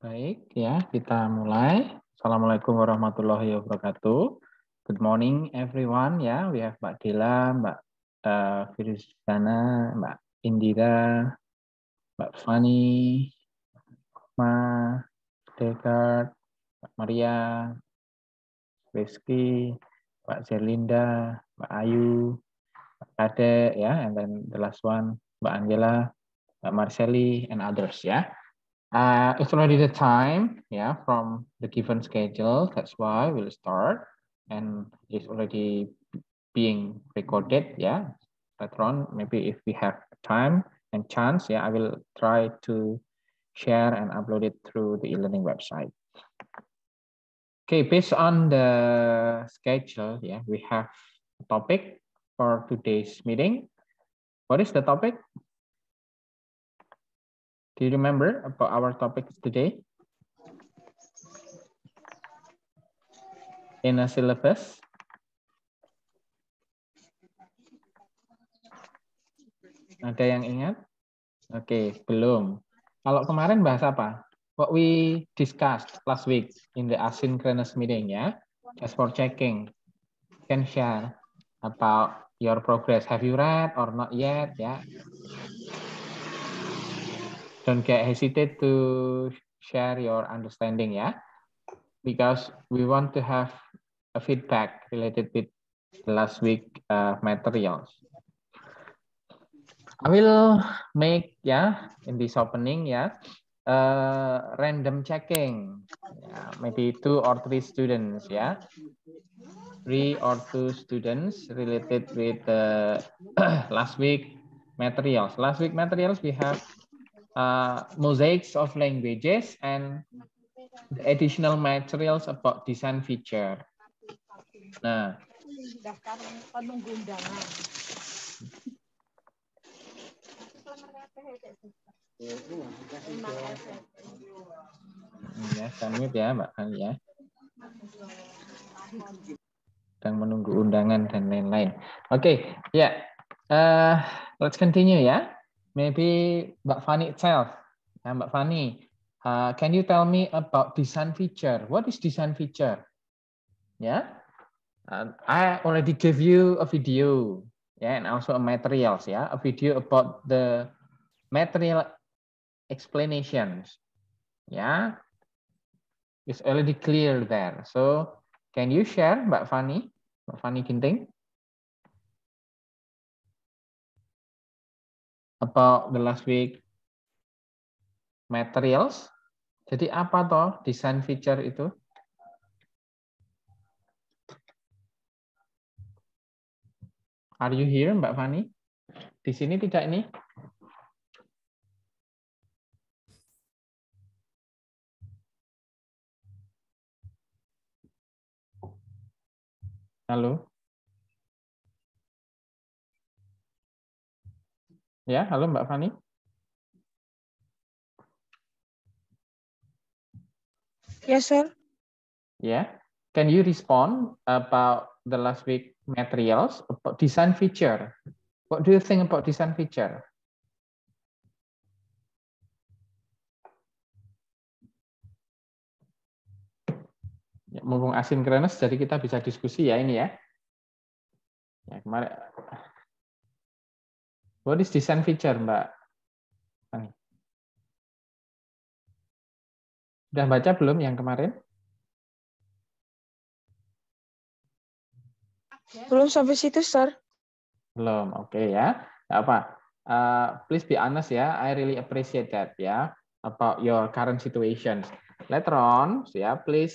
Baik, ya, kita mulai. Assalamualaikum warahmatullahi wabarakatuh. Good morning everyone. Ya, yeah, we have Mbak Dila, Mbak uh, Mbak Indira, Mbak Fani, Ma, Dekat, Mbak Maria, Rizky, Mbak Zelinda, Mbak Ayu, Mbak Kade, ya, yeah, and then the last one, Mbak Angela, Mbak Marceli, and others, ya. Yeah. Uh, it's already the time, yeah, from the given schedule. That's why we'll start. And it's already being recorded, yeah. Later on, maybe if we have time and chance, yeah, I will try to share and upload it through the e-learning website. Okay, based on the schedule, yeah, we have a topic for today's meeting. What is the topic? Do you remember about our topic today? In a syllabus? Ada yang ingat? Oke, okay, belum. Kalau kemarin bahas apa? What we discussed last week in the asynchronous meeting ya. Yeah? Just for checking. You can share about your progress. Have you read or not yet? Ya. Yeah? don't get hesitate to share your understanding ya because we want to have a feedback related with the last week uh, materials I will make ya yeah, in this opening ya yeah, uh, random checking yeah, maybe two or three students ya yeah. three or two students related with the uh, last week materials last week materials we have uh, mosaics of languages and the additional materials about design feature. Nah, daftar penunggu undangan. Ya, samit ya Mbak kali ya. Dan menunggu undangan dan lain-lain. Oke, okay, ya. Yeah. Uh, let's continue ya. Maybe Mbak Fani itself. Nah, Mbak Fani, uh, can you tell me about design feature? What is design feature? Yeah, uh, I already gave you a video. Yeah, and also a materials. Yeah, a video about the material explanations. Yeah, it's already clear there. So can you share, Mbak Fani? Mbak Fani Ginting? about the last week materials. Jadi apa toh design feature itu? Are you here, Mbak Fani? Di sini tidak ini? Halo. Ya, halo Mbak Fani. Yes, sir. Yeah. Can you respond about the last week materials about design feature? What do you think about design feature? Ya, mumpung asinkronus, jadi kita bisa diskusi ya ini ya. ya kemarin What is design feature, Mbak? Sudah baca belum yang kemarin? Belum sampai situ, Sir. Belum, oke okay, ya. Nggak apa. Uh, please be honest ya, I really appreciate that ya, about your current situation. Later on, ya, please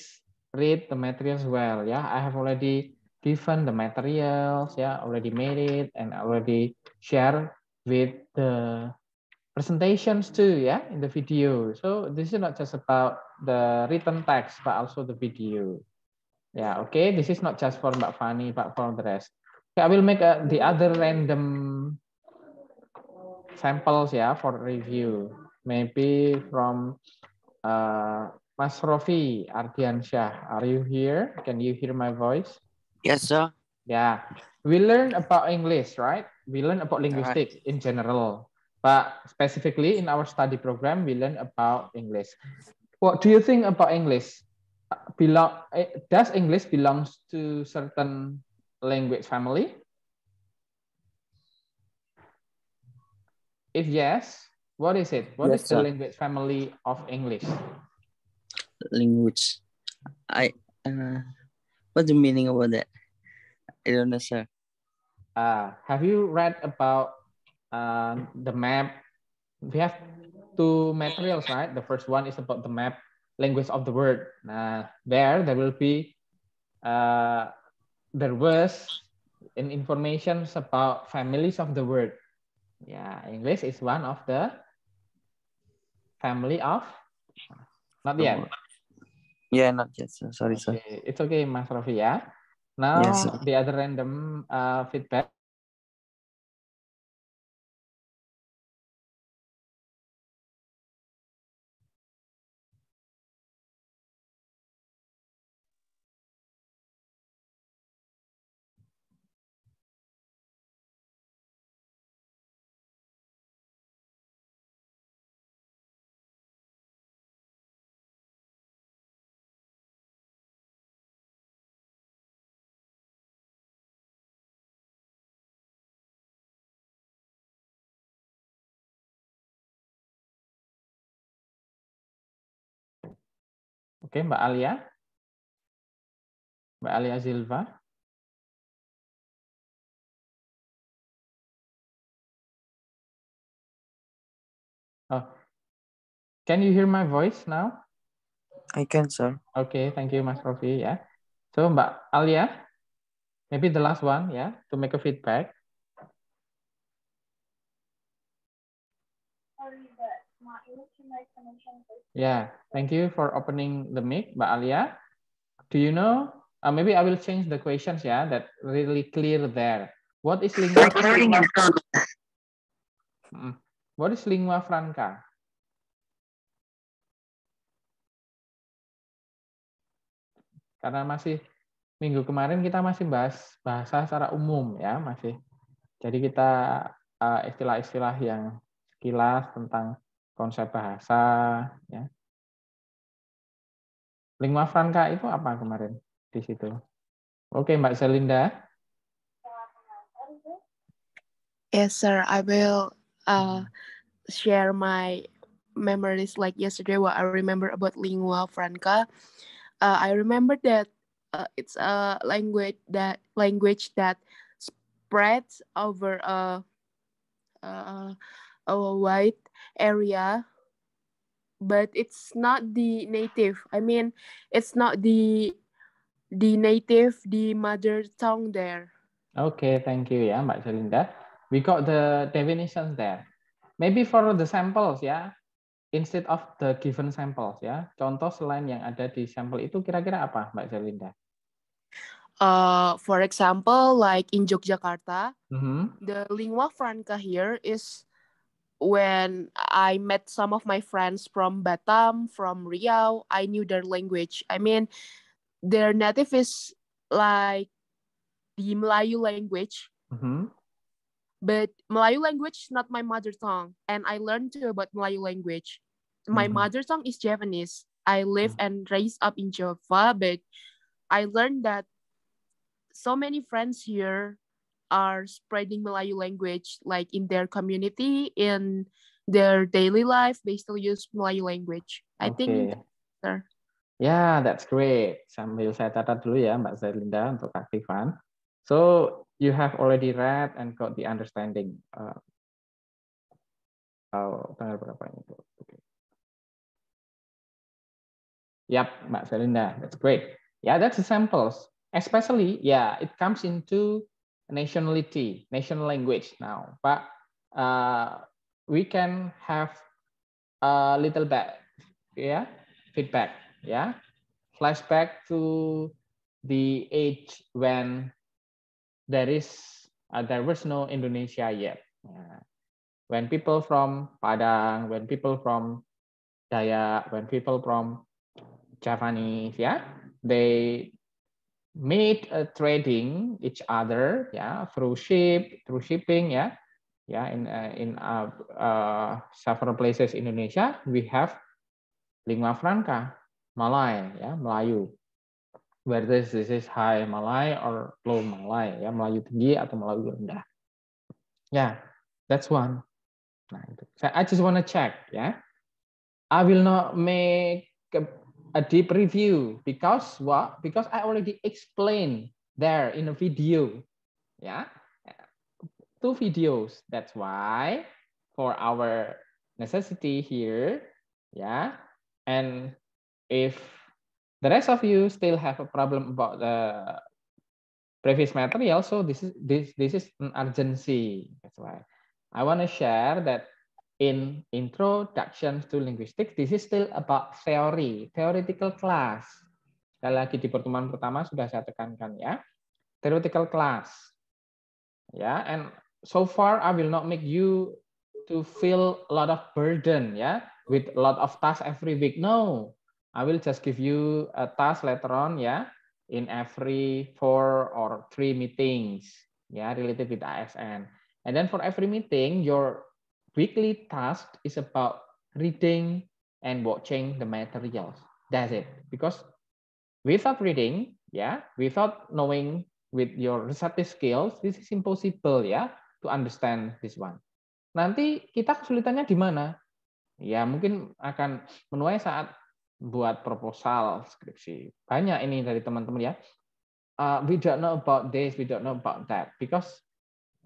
read the materials well ya. I have already given the materials, yeah, already made it and already share with the presentations too, yeah, in the video. So this is not just about the written text, but also the video. Yeah, okay. This is not just for Mbak Fani, but for the rest. Okay, I will make a, uh, the other random samples, yeah, for review. Maybe from uh, Mas Rofi Ardiansyah. Are you here? Can you hear my voice? Yes, sir. Yeah. We learn about English, right? We learn about linguistics right. in general. But specifically in our study program, we learn about English. What do you think about English? Belong, eh, does English belongs to certain language family? If yes, what is it? What yes, is the language family of English? Language. I uh, What's the meaning about that? I don't know, sir. Uh, have you read about uh, the map? We have two materials, right? The first one is about the map language of the word. Uh, there, there will be, uh, there was in information about families of the word. Yeah, English is one of the family of, not yet. Yeah, ya, not yet. Ya, sorry Sorry, okay. sorry. It's okay, Mas Rofi ya. ya. Now yes, the other random uh, feedback Oke, Mbak Alia. Mbak Alia Silva. Oh. Can you hear my voice now? I can, sir. Okay, thank you, Mas Rofi. Ya. Yeah. So, Mbak Alia, maybe the last one, ya, yeah, to make a feedback. Yeah, thank you for opening the mic, Mbak Alia. Do you know? Uh, maybe I will change the questions, yeah, that really clear there. What is lingua franca? Mm-hmm. What is lingua franca? Karena masih minggu kemarin kita masih bahas bahasa secara umum ya, masih. Jadi kita uh, istilah-istilah uh, yang sekilas tentang konsep bahasa ya lingua franca itu apa kemarin di situ oke mbak Selinda yes sir I will uh, hmm. share my memories like yesterday what I remember about lingua franca uh, I remember that uh, it's a language that language that spreads over a, a, a wide area but it's not the native i mean it's not the the native the mother tongue there okay thank you yeah mbak Selinda we got the definitions there maybe for the samples yeah instead of the given samples ya contoh selain yang ada di sampel itu kira-kira apa mbak Selinda Uh, for example, like in Yogyakarta, mm -hmm. the lingua franca here is when I met some of my friends from Batam, from Riau, I knew their language. I mean, their native is like the Melayu language. Mm-hmm. But Melayu language is not my mother tongue. And I learned too about Melayu language. My mm-hmm. mother tongue is Japanese. I live mm-hmm. and raised up in Java, but I learned that so many friends here are spreading Melayu language like in their community, in their daily life, they still use Melayu language. I okay. think Yeah, that's great. Sambil saya catat dulu ya Mbak Zelinda untuk aktifan. So you have already read and got the understanding. Uh, oh, tanggal berapa ini? Okay. Yep, Mbak Zelinda, that's great. Yeah, that's the samples. Especially, yeah, it comes into nationality, national language now, but uh, we can have a little bit, yeah, feedback, yeah, flashback to the age when there is uh, there was no Indonesia yet. Yeah. When people from Padang, when people from Dayak, when people from Javanese, yeah, they made a uh, trading each other ya through ship through shipping ya ya in uh, in uh, uh, several places Indonesia we have lingua franca Malay ya Melayu whether this is high Malay or low Malay ya Melayu tinggi atau Melayu rendah ya yeah, that's one nah itu so I just wanna check ya yeah. I will not make a deep review because what? Because I already explained there in a video. Yeah, two videos. That's why for our necessity here, yeah. And if the rest of you still have a problem about the previous material, so this is this this is an urgency. That's why I want to share that in Introduction to Linguistics, this is still about theory, theoretical class. Sekali lagi di pertemuan pertama sudah saya tekankan ya, theoretical class. Ya, yeah, and so far I will not make you to feel a lot of burden ya yeah, with a lot of task every week. No, I will just give you a task later on ya yeah, in every four or three meetings ya yeah, related with ASN. And then for every meeting, your weekly task is about reading and watching the materials. That's it. Because without reading, yeah, without knowing with your receptive skills, this is impossible yeah, to understand this one. Nanti kita kesulitannya di mana? Ya mungkin akan menuai saat buat proposal skripsi. Banyak ini dari teman-teman ya. Uh, we don't know about this, we don't know about that because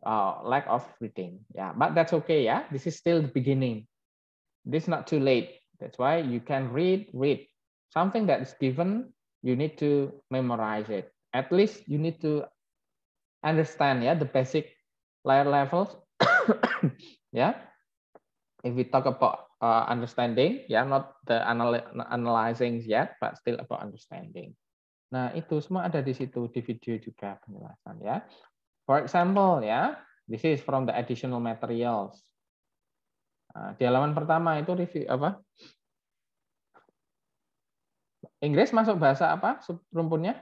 uh, lack of reading. Yeah, but that's okay. Yeah, this is still the beginning. This is not too late. That's why you can read, read. Something that is given, you need to memorize it. At least you need to understand, yeah, the basic layer levels. yeah. If we talk about uh, understanding, yeah, not the anal analyzing yet, but still about understanding. Nah, itu semua ada di situ di video juga penjelasan ya. For example, ya, this is from the additional materials. Nah, di halaman pertama itu review apa? Inggris masuk bahasa apa rumpunnya?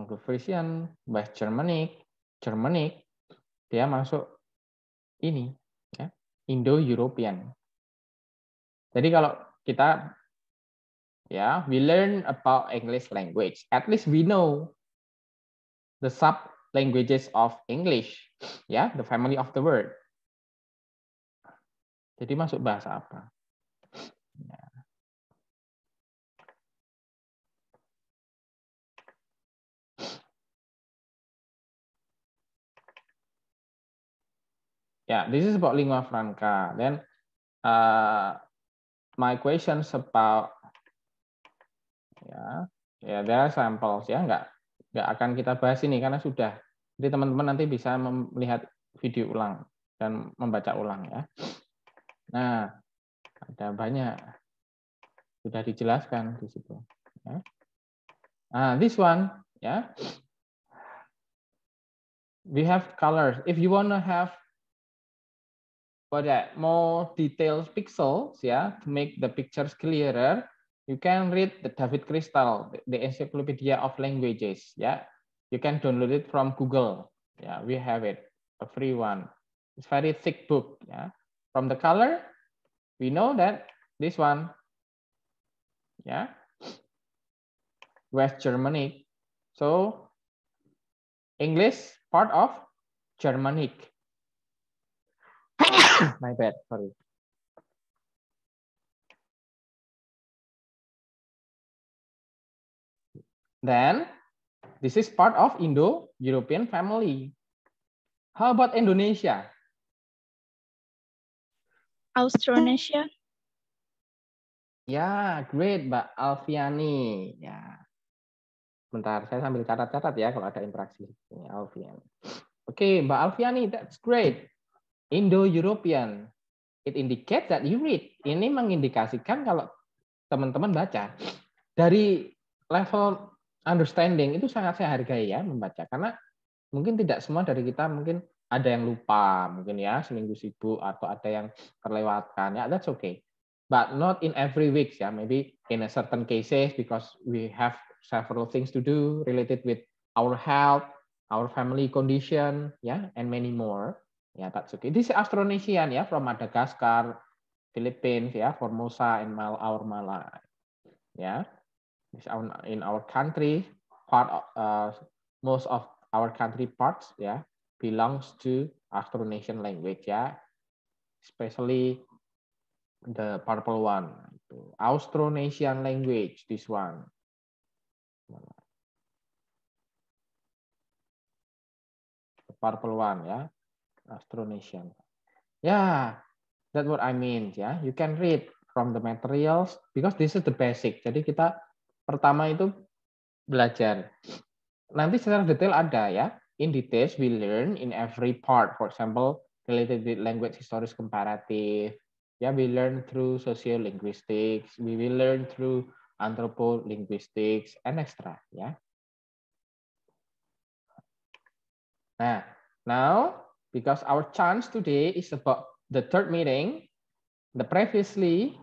Anglo-Frisian, bahasa Germanic, Germanic, dia masuk ini, ya, Indo-European. Jadi kalau kita yeah we learn about english language at least we know the sub languages of english yeah the family of the word jadi masuk bahasa apa yeah. Ya, this is about lingua franca. Then uh, my questions about ya ya ada sampel ya nggak nggak akan kita bahas ini karena sudah jadi teman-teman nanti bisa melihat video ulang dan membaca ulang ya nah ada banyak sudah dijelaskan di situ ya. nah this one ya we have colors if you wanna have for that more details pixels ya, to make the pictures clearer You can read the David Crystal, the Encyclopedia of Languages. Yeah, you can download it from Google. Yeah, we have it, a free one. It's very thick book. Yeah, from the color, we know that this one. Yeah, West Germanic. So English part of Germanic. My bad, sorry. Then this is part of Indo-European family. How about Indonesia? Austronesia. Ya, great Mbak Alfiani. Ya. Bentar, saya sambil catat-catat ya kalau ada interaksi. Ini Alfiani. Oke, okay, Mbak Alfiani, that's great. Indo-European. It indicates that you read. Ini mengindikasikan kalau teman-teman baca. Dari level understanding itu sangat saya hargai ya membaca karena mungkin tidak semua dari kita mungkin ada yang lupa mungkin ya seminggu sibuk atau ada yang terlewatkan ya that's okay but not in every week ya maybe in a certain cases because we have several things to do related with our health our family condition ya and many more ya that's okay this is Austronesian ya from Madagascar Philippines ya Formosa and Mal our Malay ya in our country, part of, uh, most of our country parts ya yeah, belongs to Austronesian language ya, yeah. especially the purple one, itu Austronesian language this one. The purple one ya, yeah. Austronesian. Yeah, that's what I mean ya. Yeah. You can read from the materials because this is the basic. Jadi kita Pertama itu belajar. Nanti secara detail ada ya. In details, we learn in every part. For example, related with language historis comparative. Ya, yeah, we learn through social linguistics We will learn through linguistics and extra. Ya. Yeah. Nah, now because our chance today is about the third meeting, the previously,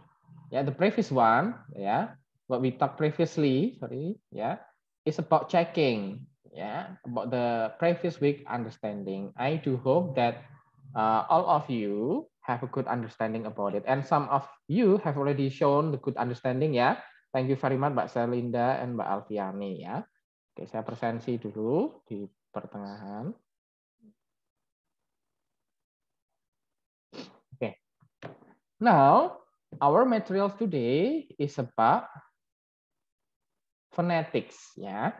yeah, the previous one, yeah, what we talked previously, sorry, yeah, is about checking, yeah, about the previous week understanding. I do hope that uh, all of you have a good understanding about it. And some of you have already shown the good understanding, Yeah. Thank you very much, Mbak Selinda and Mbak Alfiani, ya. Oke, saya presensi dulu di pertengahan. Oke, Now, our material today is about phonetics. Yeah.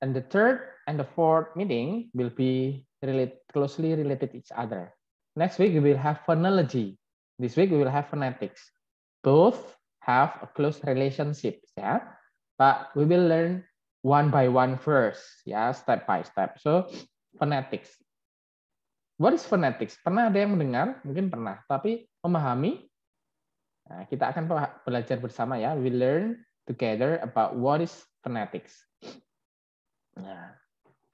And the third and the fourth meeting will be related closely related each other. Next week, we will have phonology. This week, we will have phonetics. Both have a close relationship. Yeah. But we will learn one by one first. Yeah, step by step. So, phonetics. What is phonetics? Pernah ada yang mendengar? Mungkin pernah. Tapi memahami? Nah, kita akan belajar bersama ya. We learn together about what is phonetics. Nah,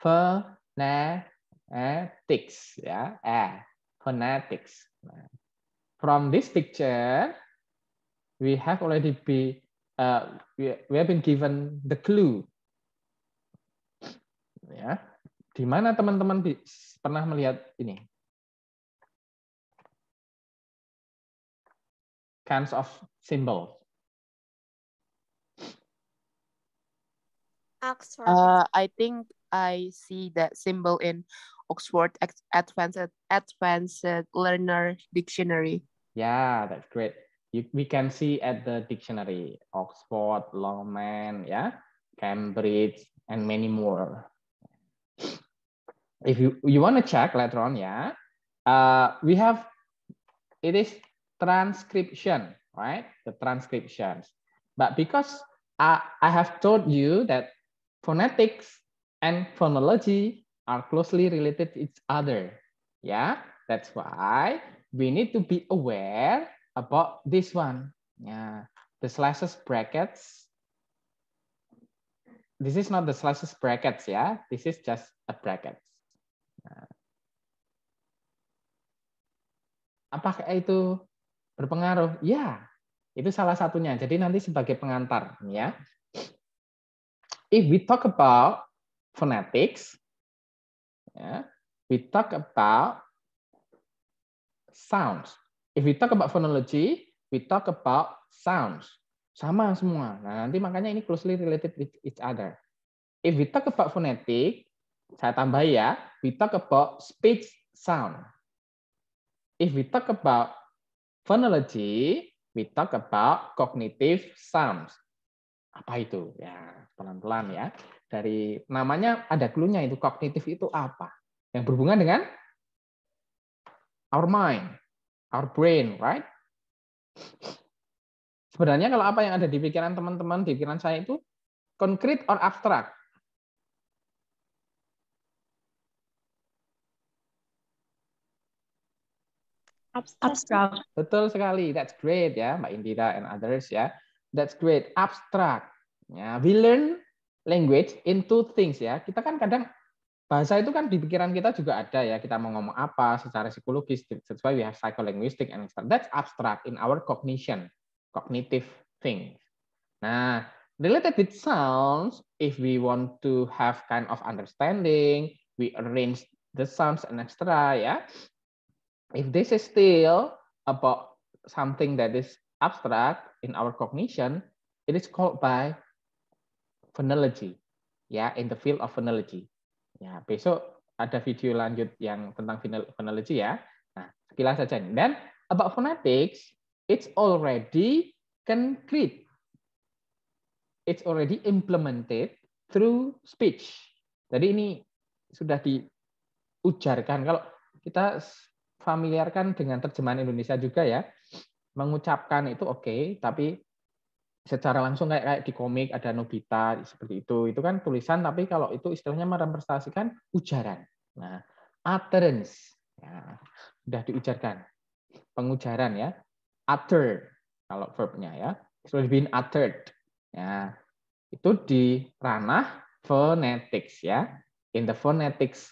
phonetics ya, eh, phonetics. Nah, from this picture, we have already be uh, we, we have been given the clue. Ya, di mana teman-teman pernah melihat ini? Kinds of symbol. Oxford. Uh, I think I see that symbol in Oxford Advanced Advanced Learner Dictionary. Yeah, that's great. You, we can see at the dictionary Oxford, Longman, yeah, Cambridge, and many more. If you you want to check later on, yeah, uh, we have it is transcription, right? The transcriptions. But because I, I have told you that phonetics and phonology are closely related to each other. Yeah, that's why we need to be aware about this one. Yeah, the slashes brackets. This is not the slashes brackets, yeah. This is just a bracket. Ya. Apakah itu berpengaruh? Ya, itu salah satunya. Jadi nanti sebagai pengantar, ya if we talk about phonetics, yeah, we talk about sounds. If we talk about phonology, we talk about sounds. Sama semua. Nah, nanti makanya ini closely related with each other. If we talk about phonetics, saya tambah ya, we talk about speech sound. If we talk about phonology, we talk about cognitive sounds apa itu ya pelan-pelan ya dari namanya ada klunya itu kognitif itu apa yang berhubungan dengan our mind our brain right sebenarnya kalau apa yang ada di pikiran teman-teman di pikiran saya itu konkret or abstrak abstrak betul sekali that's great ya Mbak Indira and others ya That's great. Abstract. Ya, we learn language into things ya. Kita kan kadang bahasa itu kan di pikiran kita juga ada ya. Kita mau ngomong apa secara psikologis. That's why we have psycholinguistic and abstract. That's abstract in our cognition, cognitive things. Nah, related with sounds, if we want to have kind of understanding, we arrange the sounds and extra ya. If this is still about something that is abstract in our cognition, it is called by phonology, ya, yeah, in the field of phonology. Ya, besok ada video lanjut yang tentang phonology ya. Nah, sekilas saja Dan about phonetics, it's already concrete. It's already implemented through speech. Jadi ini sudah diujarkan. Kalau kita familiarkan dengan terjemahan Indonesia juga ya, mengucapkan itu oke, okay, tapi secara langsung kayak kayak di komik ada Nobita seperti itu. Itu kan tulisan tapi kalau itu istilahnya merepresentasikan ujaran. Nah, utterance. Ya, sudah diujarkan. Pengujaran ya. Utter kalau verbnya ya. It's been uttered. Ya. Itu di ranah phonetics ya. In the phonetics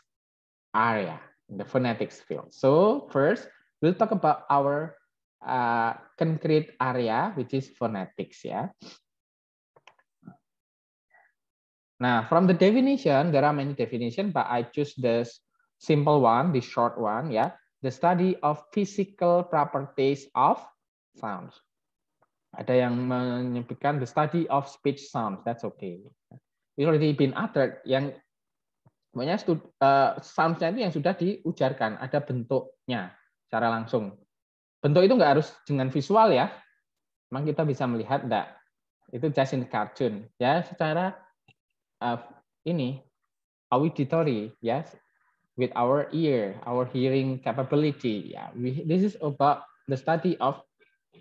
area, in the phonetics field. So, first we'll talk about our uh, concrete area which is phonetics ya. Nah, from the definition, there are many definition, but I choose the simple one, the short one, ya. The study of physical properties of sounds. Ada yang menyebutkan the study of speech sounds. That's okay. It's already been uttered. Yang banyak uh, soundsnya itu yang sudah diujarkan, ada bentuknya secara langsung bentuk itu nggak harus dengan visual ya. Memang kita bisa melihat enggak. Itu just in cartoon ya secara uh, ini auditory yes, ya. with our ear, our hearing capability ya. Yeah. this is about the study of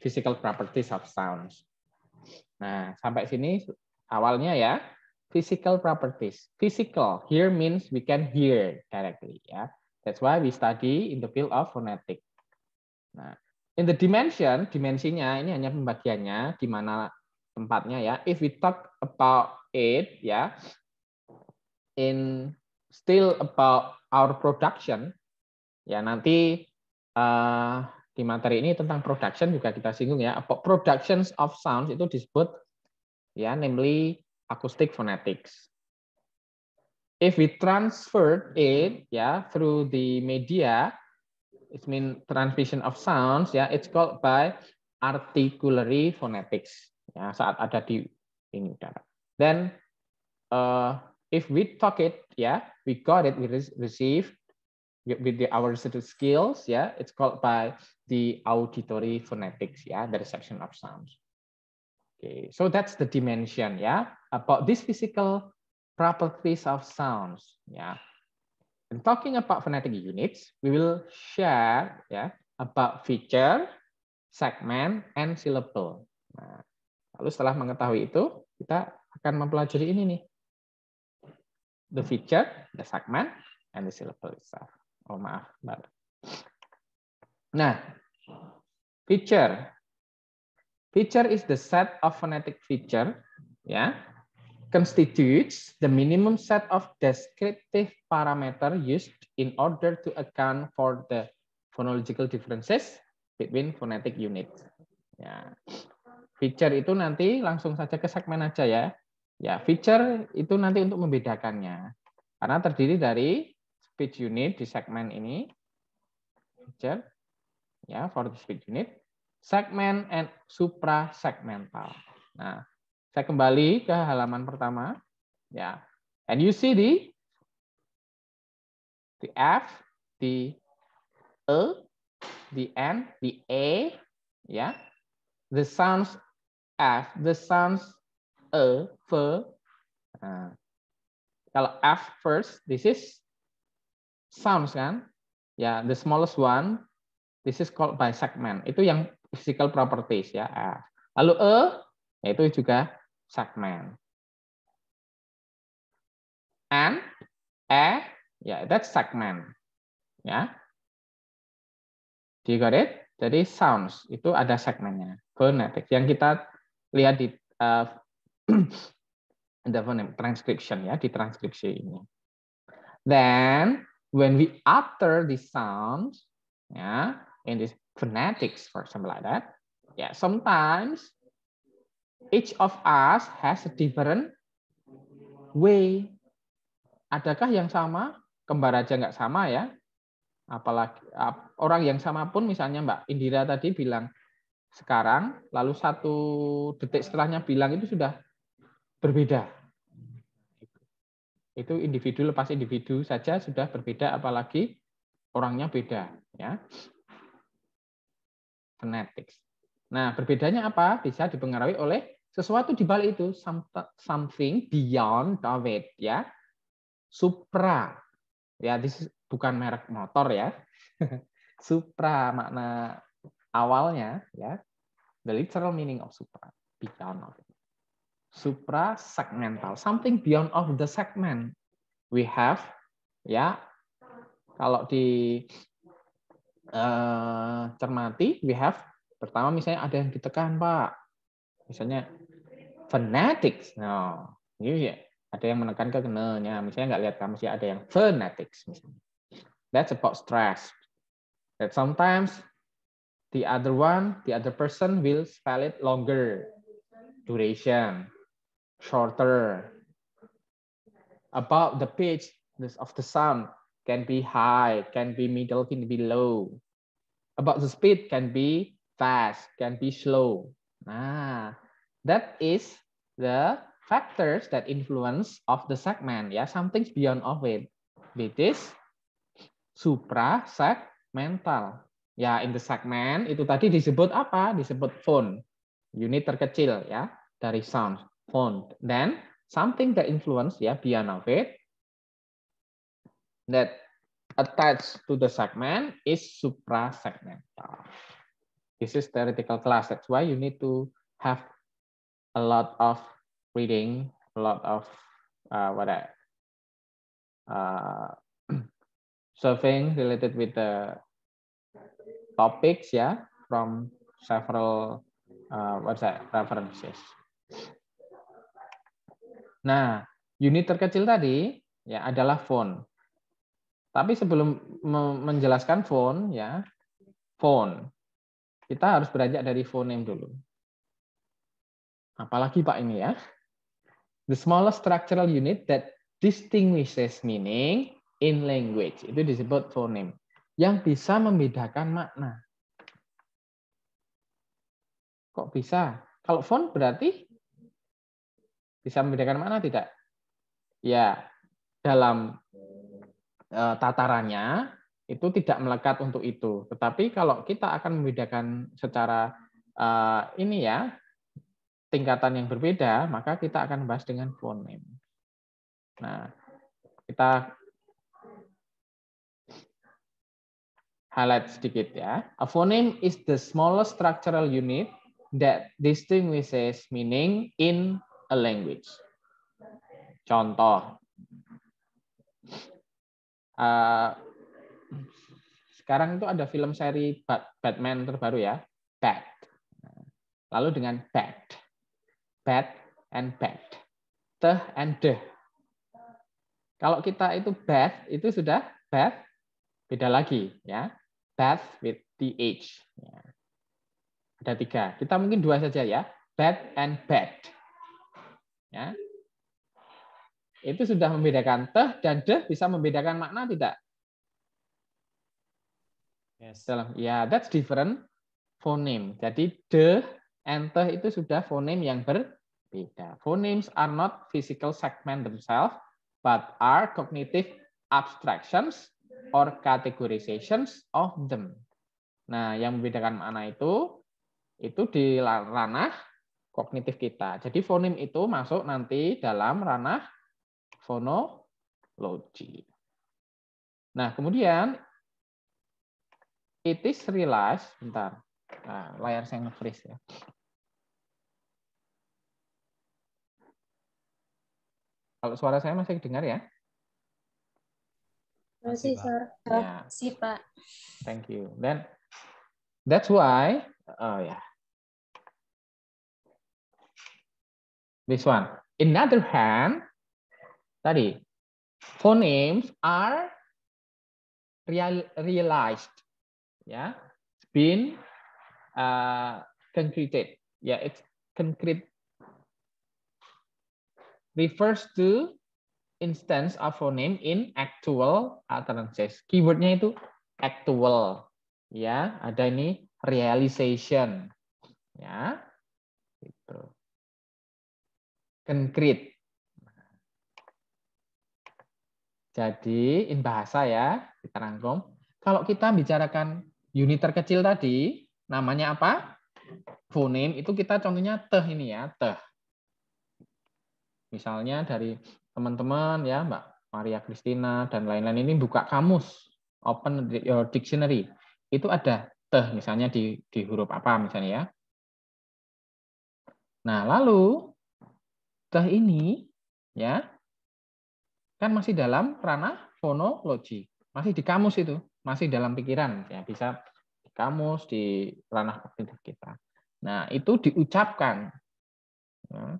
physical properties of sounds. Nah, sampai sini awalnya ya physical properties. Physical here means we can hear directly. Yeah, that's why we study in the field of phonetics. Nah, in the dimension, dimensinya ini hanya pembagiannya di mana tempatnya ya. If we talk about it ya in still about our production ya nanti uh, di materi ini tentang production juga kita singgung ya. About productions of sounds itu disebut ya namely acoustic phonetics. If we transfer it ya through the media it mean transmission of sounds ya it's called by articulatory phonetics ya saat ada di ini udara then uh, if we talk it ya yeah, we got it we receive with the our skills ya yeah, it's called by the auditory phonetics ya yeah, the reception of sounds okay so that's the dimension ya yeah, about these physical properties of sounds ya yeah. And talking about phonetic units, we will share ya yeah, about feature, segment, and syllable. Nah, lalu setelah mengetahui itu, kita akan mempelajari ini nih. The feature, the segment, and the syllable itself. Oh maaf, Mbak. Nah, feature. Feature is the set of phonetic feature ya constitutes the minimum set of descriptive parameter used in order to account for the phonological differences between phonetic units. Ya. Feature itu nanti langsung saja ke segmen aja ya. Ya, feature itu nanti untuk membedakannya. Karena terdiri dari speech unit di segmen ini. Feature ya for the speech unit, segmen and supra segmental. Nah, saya kembali ke halaman pertama. Ya. And you see the the F, the E, the N, the A, ya. The sounds F, the sounds E, f Nah. Kalau F first, this is sounds kan? Ya, the smallest one, this is called by segment. Itu yang physical properties ya F. Lalu E, ya itu juga segment. And a yeah, that's segment. Ya. Yeah. Do you got it? Jadi sounds itu ada segmennya. Phonetic yang kita lihat di uh, the phoneme transcription ya, di transkripsi ini. Then when we utter the sounds, ya, yeah, in this phonetics for example like that, yeah, sometimes each of us has a different way. Adakah yang sama? Kembar aja nggak sama ya. Apalagi orang yang sama pun misalnya Mbak Indira tadi bilang sekarang, lalu satu detik setelahnya bilang itu sudah berbeda. Itu individu lepas individu saja sudah berbeda, apalagi orangnya beda. Ya. Fanatics. Nah, berbedanya apa? Bisa dipengaruhi oleh sesuatu di balik itu something beyond David ya supra ya this bukan merek motor ya supra makna awalnya ya the literal meaning of supra beyond of it. supra segmental something beyond of the segment we have ya kalau di uh, cermati we have pertama misalnya ada yang ditekan pak misalnya fanatics. No, nah, gitu ya. Ada yang menekan ke kenalnya. Misalnya nggak lihat kamu sih ada yang fanatics. Misalnya. That's about stress. That sometimes the other one, the other person will spell it longer duration, shorter. About the pitch this of the sound can be high, can be middle, can be low. About the speed can be fast, can be slow. Nah, That is the factors that influence of the segment. Ya, something beyond of it. it is supra segmental. Ya, in the segment itu tadi disebut apa? Disebut phone. Unit terkecil ya dari sound, phone. Then something that influence ya beyond of it that attached to the segment is supra segmental. This is theoretical class. That's why you need to have a lot of reading, a lot of uh, what I uh, surfing related with the topics, yeah, from several uh, what's that references. Nah, unit terkecil tadi ya adalah phone. Tapi sebelum menjelaskan phone, ya, phone kita harus beranjak dari phoneme dulu apalagi Pak ini ya. The smallest structural unit that distinguishes meaning in language. Itu disebut phoneme. Yang bisa membedakan makna. Kok bisa? Kalau font berarti bisa membedakan makna tidak? Ya, dalam e, tatarannya itu tidak melekat untuk itu. Tetapi kalau kita akan membedakan secara e, ini ya tingkatan yang berbeda, maka kita akan bahas dengan fonem. Nah, kita highlight sedikit ya. A phoneme is the smallest structural unit that distinguishes meaning in a language. Contoh. Uh, sekarang itu ada film seri Batman terbaru ya, Bat. Lalu dengan Bat bad and bad. Teh and deh. Kalau kita itu bath itu sudah bath beda lagi ya. Bath with th. Ya. Ada tiga. Kita mungkin dua saja ya. Bad and bed. Ya. Itu sudah membedakan teh dan deh bisa membedakan makna tidak? Yes. Dalam, ya, that's different phoneme. Jadi the Enteh itu sudah fonem yang berbeda. Phonemes are not physical segment themselves, but are cognitive abstractions or categorizations of them. Nah, yang membedakan mana itu, itu di ranah kognitif kita. Jadi fonem itu masuk nanti dalam ranah fonologi. Nah, kemudian it is realized, bentar. Nah, layar saya nge-freeze ya. Kalau suara saya masih dengar ya? Masih, Sir. Masih, yeah. Pak. Thank you. Then that's why oh yeah. This one. In other hand, tadi phonemes are real, realized. Ya. Yeah. Been Concrete, uh, concreted. Yeah, it's concrete. Refers to instance of a name in actual utterances. Keywordnya itu actual. Ya, ada ini realization. Ya, itu Concrete. Jadi in bahasa ya, kita rangkum. Kalau kita bicarakan unit terkecil tadi, namanya apa? Fonem itu kita contohnya teh ini ya, teh. Misalnya dari teman-teman ya Mbak Maria Kristina dan lain-lain ini buka kamus, open your dictionary. Itu ada teh misalnya di, di huruf apa misalnya ya. Nah lalu teh ini ya kan masih dalam ranah fonologi, masih di kamus itu, masih dalam pikiran ya bisa kamus, di ranah kognitif kita. Nah, itu diucapkan. Ya.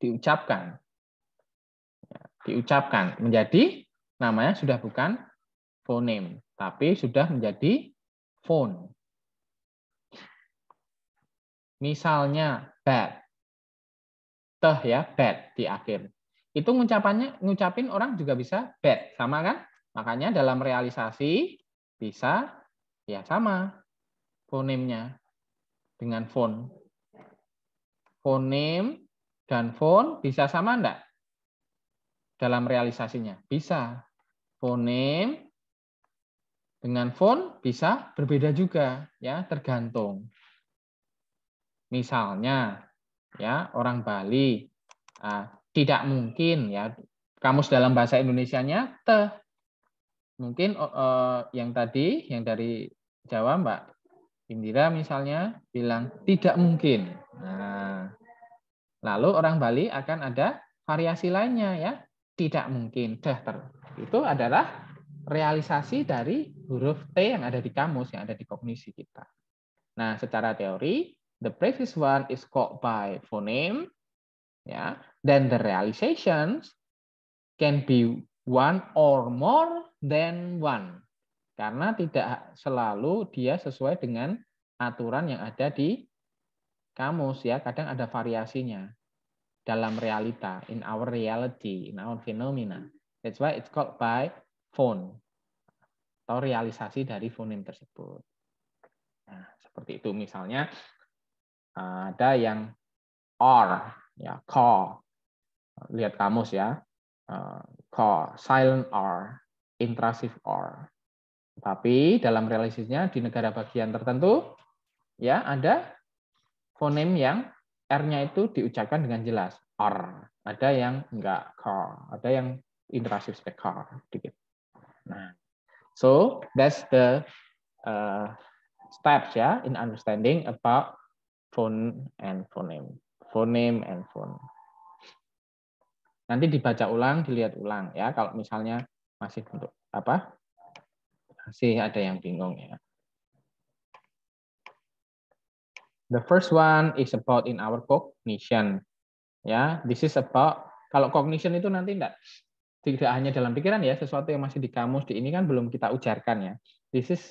diucapkan. Ya, diucapkan. Menjadi namanya sudah bukan fonem, tapi sudah menjadi phone. Misalnya bad. Teh ya, bad di akhir. Itu ngucapannya ngucapin orang juga bisa bad, sama kan? Makanya dalam realisasi bisa Ya sama fonemnya dengan font. Fonem dan font bisa sama enggak? Dalam realisasinya bisa. Fonem dengan font bisa berbeda juga ya, tergantung. Misalnya ya, orang Bali uh, tidak mungkin ya kamus dalam bahasa Indonesianya te mungkin uh, yang tadi yang dari Jawa Mbak Indira misalnya bilang tidak mungkin. Nah, lalu orang Bali akan ada variasi lainnya ya, tidak mungkin, dahter. Itu adalah realisasi dari huruf T yang ada di kamus, yang ada di kognisi kita. Nah, secara teori, the previous one is called by phoneme, ya, then the realizations can be one or more than one. Karena tidak selalu dia sesuai dengan aturan yang ada di kamus ya, kadang ada variasinya dalam realita, in our reality, in our phenomena. That's why it's called by phone atau realisasi dari fonem tersebut. Nah, seperti itu misalnya ada yang r ya call lihat kamus ya eh, call silent r intrusive r tapi dalam realisinya di negara bagian tertentu ya ada fonem yang R-nya itu diucapkan dengan jelas. R. Ada yang enggak car, ada yang interaktif spek car dikit. Nah, so that's the uh, steps ya yeah, in understanding about phone and phoneme. Phoneme and phone. Nanti dibaca ulang, dilihat ulang ya kalau misalnya masih untuk apa? masih ada yang bingung ya. The first one is about in our cognition. Ya, this is about kalau cognition itu nanti tidak tidak hanya dalam pikiran ya, sesuatu yang masih di kamus di ini kan belum kita ujarkan ya. This is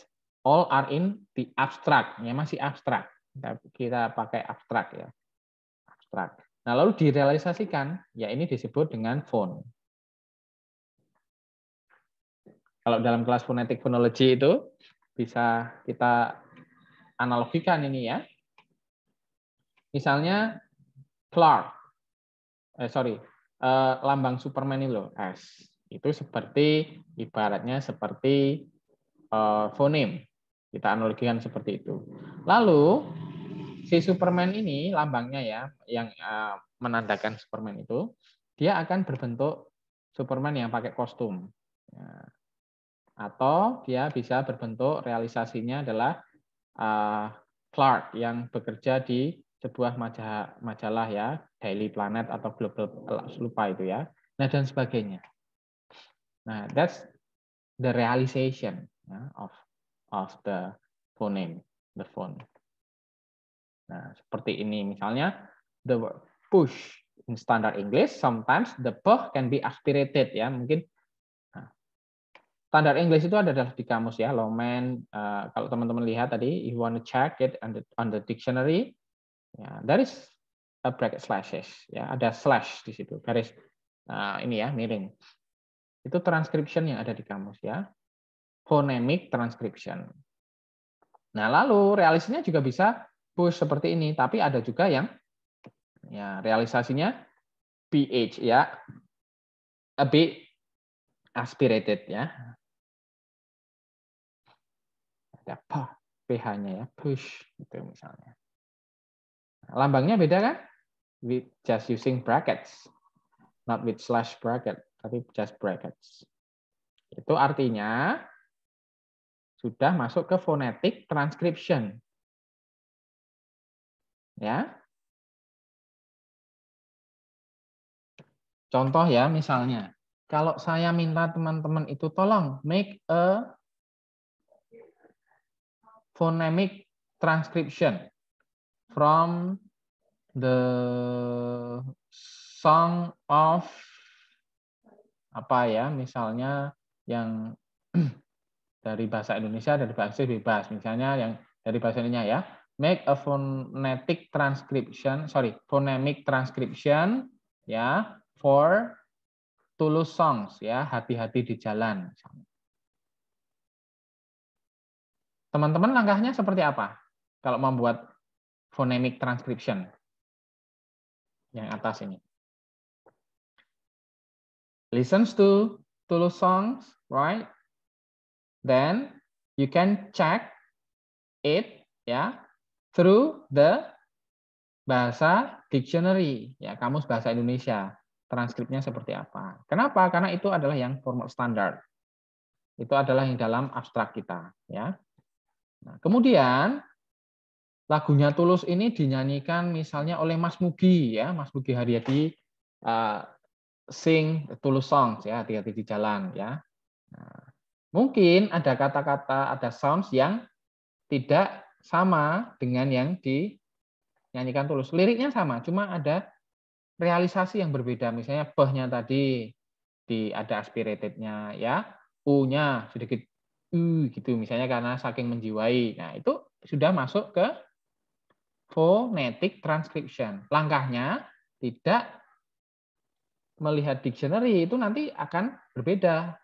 all are in the abstract, ya masih abstrak. Kita, kita pakai abstrak ya. Abstrak. Nah, lalu direalisasikan, ya ini disebut dengan phone. Kalau dalam kelas fonetik fonologi itu bisa kita analogikan ini ya. Misalnya Clark, eh, sorry, eh, lambang Superman itu loh, S. Itu seperti, ibaratnya seperti eh, fonem. Kita analogikan seperti itu. Lalu, si Superman ini, lambangnya ya, yang eh, menandakan Superman itu, dia akan berbentuk Superman yang pakai kostum. Ya atau dia bisa berbentuk realisasinya adalah uh, Clark yang bekerja di sebuah majalah, majalah ya, Daily Planet atau Global lupa itu ya. Nah, dan sebagainya. Nah, that's the realization ya, of of the phoneme, the phone. Nah, seperti ini misalnya the word push in standard English sometimes the p can be aspirated ya. Mungkin standar English itu ada di kamus ya, Lomen. Uh, eh, kalau teman-teman lihat tadi, if you want to check it on the, on the dictionary, ya, there is a bracket slashes, ya, ada slash di situ, garis uh, eh, ini ya, miring. Itu transcription yang ada di kamus ya, phonemic transcription. Nah lalu realisasinya juga bisa push seperti ini, tapi ada juga yang ya realisasinya pH ya, a bit aspirated ya ya ph-nya ya push gitu misalnya. Lambangnya beda kan? With just using brackets, not with slash bracket, tapi just brackets. Itu artinya sudah masuk ke phonetic transcription. Ya. Contoh ya misalnya, kalau saya minta teman-teman itu tolong make a phonemic transcription from the song of apa ya misalnya yang dari bahasa Indonesia dari bahasa bebas misalnya yang dari bahasa Indonesia ya make a phonetic transcription sorry phonemic transcription ya for tulus songs ya hati-hati di jalan misalnya Teman-teman langkahnya seperti apa kalau membuat phonemic transcription yang atas ini? Listens to Tulu songs, right? Then you can check it ya yeah, through the bahasa dictionary ya kamus bahasa Indonesia transkripnya seperti apa. Kenapa? Karena itu adalah yang formal standar. Itu adalah yang dalam abstrak kita, ya. Nah, kemudian lagunya Tulus ini dinyanyikan misalnya oleh Mas Mugi ya, Mas Mugi Haryadi uh, sing Tulus Songs ya, hati-hati di jalan ya. Nah, mungkin ada kata-kata, ada sounds yang tidak sama dengan yang dinyanyikan Tulus. Liriknya sama, cuma ada realisasi yang berbeda. Misalnya behnya tadi di ada aspiratednya ya, u-nya sedikit uh gitu misalnya karena saking menjiwai. Nah, itu sudah masuk ke phonetic transcription. Langkahnya tidak melihat dictionary itu nanti akan berbeda.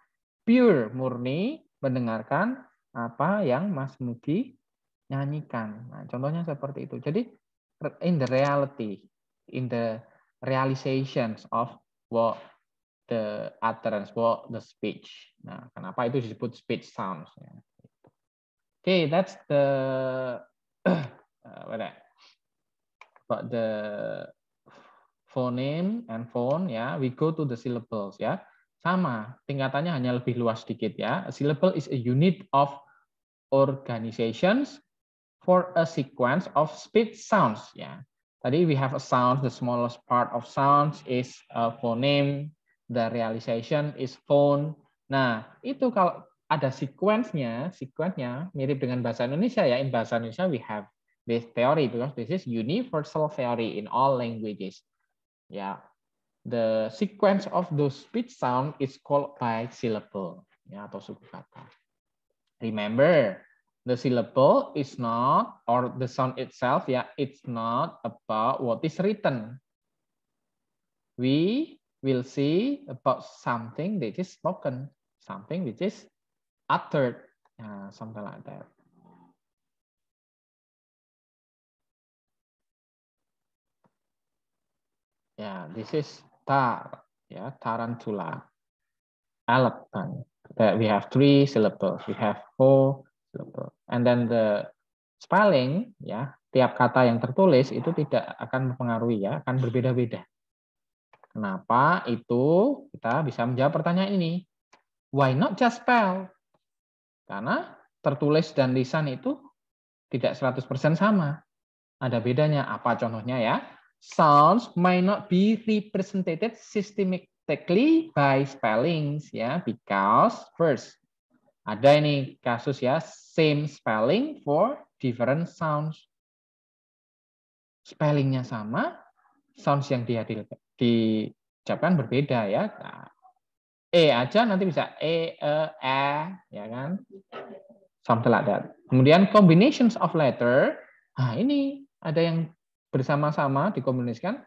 Pure murni mendengarkan apa yang Mas Mugi nyanyikan. Nah, contohnya seperti itu. Jadi in the reality, in the realizations of what the utterance for the speech. Nah, kenapa itu disebut speech sounds? Ya. Oke, okay, that's the uh, what that? But the phoneme and phone ya. Yeah. We go to the syllables ya. Yeah. Sama, tingkatannya hanya lebih luas sedikit ya. A syllable is a unit of organizations for a sequence of speech sounds ya. Yeah. Tadi we have a sound, the smallest part of sounds is a phoneme, the realization is phone. Nah, itu kalau ada sequence-nya, sequence-nya mirip dengan bahasa Indonesia ya. In bahasa Indonesia we have this theory because this is universal theory in all languages. Ya. Yeah. The sequence of those speech sound is called by syllable ya atau suku kata. Remember, the syllable is not or the sound itself ya it's not about what is written. We will see about something that is spoken, something which is uttered, uh, something like that. Yeah, this is tar, yeah, tarantula, elephant. That we have three syllables, we have four syllables, and then the spelling, ya, tiap kata yang tertulis itu tidak akan mempengaruhi ya, akan berbeda-beda. Kenapa itu kita bisa menjawab pertanyaan ini? Why not just spell? Karena tertulis dan lisan itu tidak 100% sama. Ada bedanya. Apa contohnya ya? Sounds may not be represented systematically by spellings ya because first ada ini kasus ya same spelling for different sounds. Spellingnya sama, sounds yang dihadirkan diucapkan berbeda ya. Nah, e aja nanti bisa e, e, e, ya kan? Something like that. Kemudian combinations of letter. Nah, ini ada yang bersama-sama dikombinasikan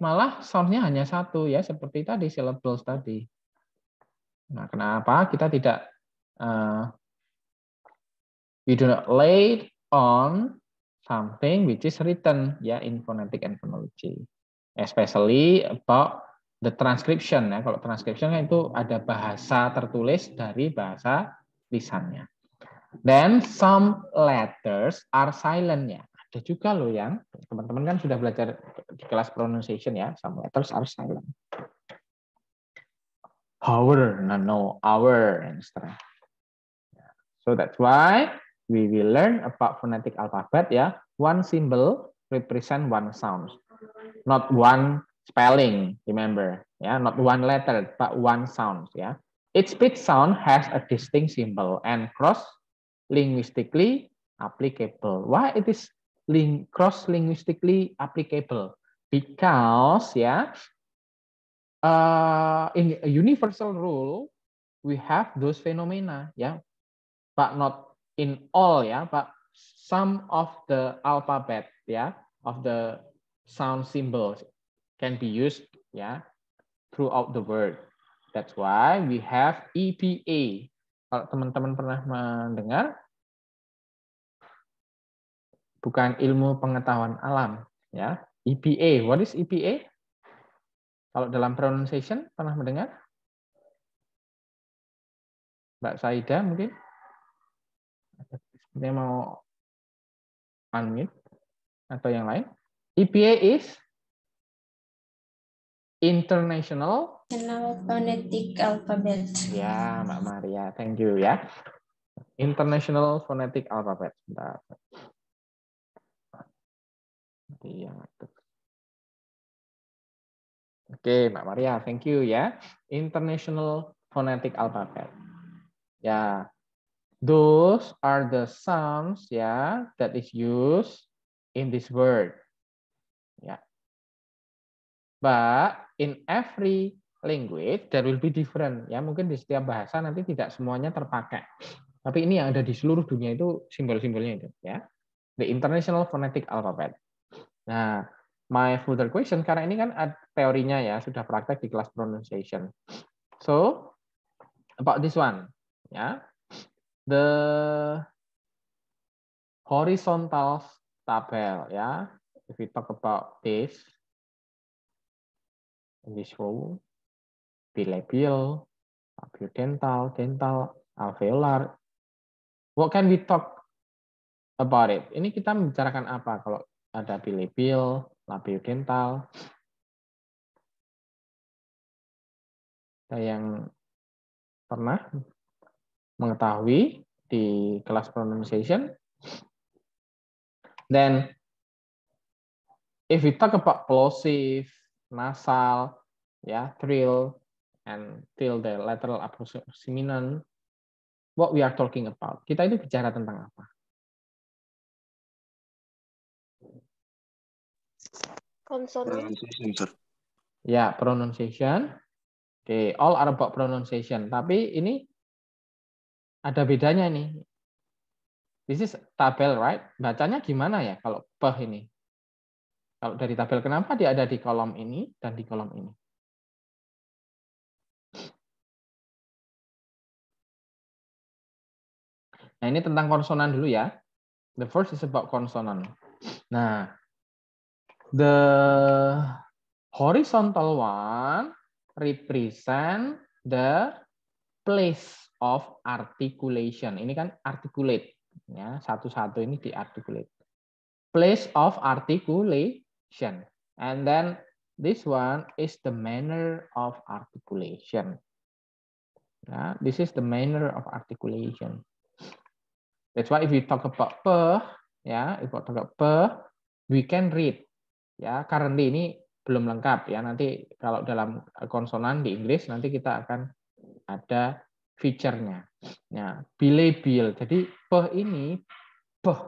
malah soundnya hanya satu ya seperti tadi syllables tadi. Nah, kenapa kita tidak uh, eh, we do not lay on something which is written ya in phonetic and phonology especially about the transcription ya. Kalau transcription itu ada bahasa tertulis dari bahasa lisannya. Then some letters are silent ya. Ada juga loh yang teman-teman kan sudah belajar di kelas pronunciation ya. Some letters are silent. Hour, no, no, hour, and stuff. Ya. So that's why we will learn about phonetic alphabet ya. One symbol represent one sound. not one spelling, remember, yeah, not one letter, but one sound, yeah. Each pitch sound has a distinct symbol and cross-linguistically applicable. Why it is cross-linguistically applicable? Because, yeah, uh, in a universal rule, we have those phenomena, yeah, but not in all, yeah, but some of the alphabet, yeah, of the sound symbols can be used yeah, throughout the word. That's why we have EPA. Kalau teman-teman pernah mendengar, bukan ilmu pengetahuan alam, ya. EPA. What is EPA? Kalau dalam pronunciation pernah mendengar? Mbak Saida mungkin? Dia mau unmute atau yang lain? EPA is International Phonetic Alphabet. Ya, Mbak Maria, thank you ya. International Phonetic Alphabet. Bentar. Oke, Mbak Maria, thank you ya. International Phonetic Alphabet. Ya. Those are the sounds ya that is used in this word. But in every language there will be different. Ya mungkin di setiap bahasa nanti tidak semuanya terpakai. Tapi ini yang ada di seluruh dunia itu simbol-simbolnya itu ya. The International Phonetic Alphabet. Nah, my further question karena ini kan teorinya ya sudah praktek di kelas pronunciation. So about this one ya. The horizontal tabel ya. If we talk about this vowel, bilabial, labiodental, dental, alveolar. What can we talk about it? Ini kita membicarakan apa kalau ada bilabial, labiodental. Ada yang pernah mengetahui di kelas pronunciation. Then, if we talk about plosive, nasal, ya, trill, and till the lateral approximant. What we are talking about? Kita itu bicara tentang apa? Konsonan. Ya, pronunciation. Oke, okay, all are about pronunciation. Tapi ini ada bedanya nih. This is tabel, right? Bacanya gimana ya kalau peh ini? Kalau dari tabel kenapa dia ada di kolom ini dan di kolom ini? Nah, ini tentang konsonan dulu ya. The first is about konsonan. Nah, the horizontal one represent the place of articulation. Ini kan articulate ya, satu-satu ini diarticulate. Place of articulate articulation. And then this one is the manner of articulation. Yeah, this is the manner of articulation. That's why if you talk about per, yeah, if we talk about per, we can read. Yeah, currently ini belum lengkap ya. Nanti kalau dalam konsonan di Inggris nanti kita akan ada feature-nya. Nah, bilabial. Jadi peh ini peh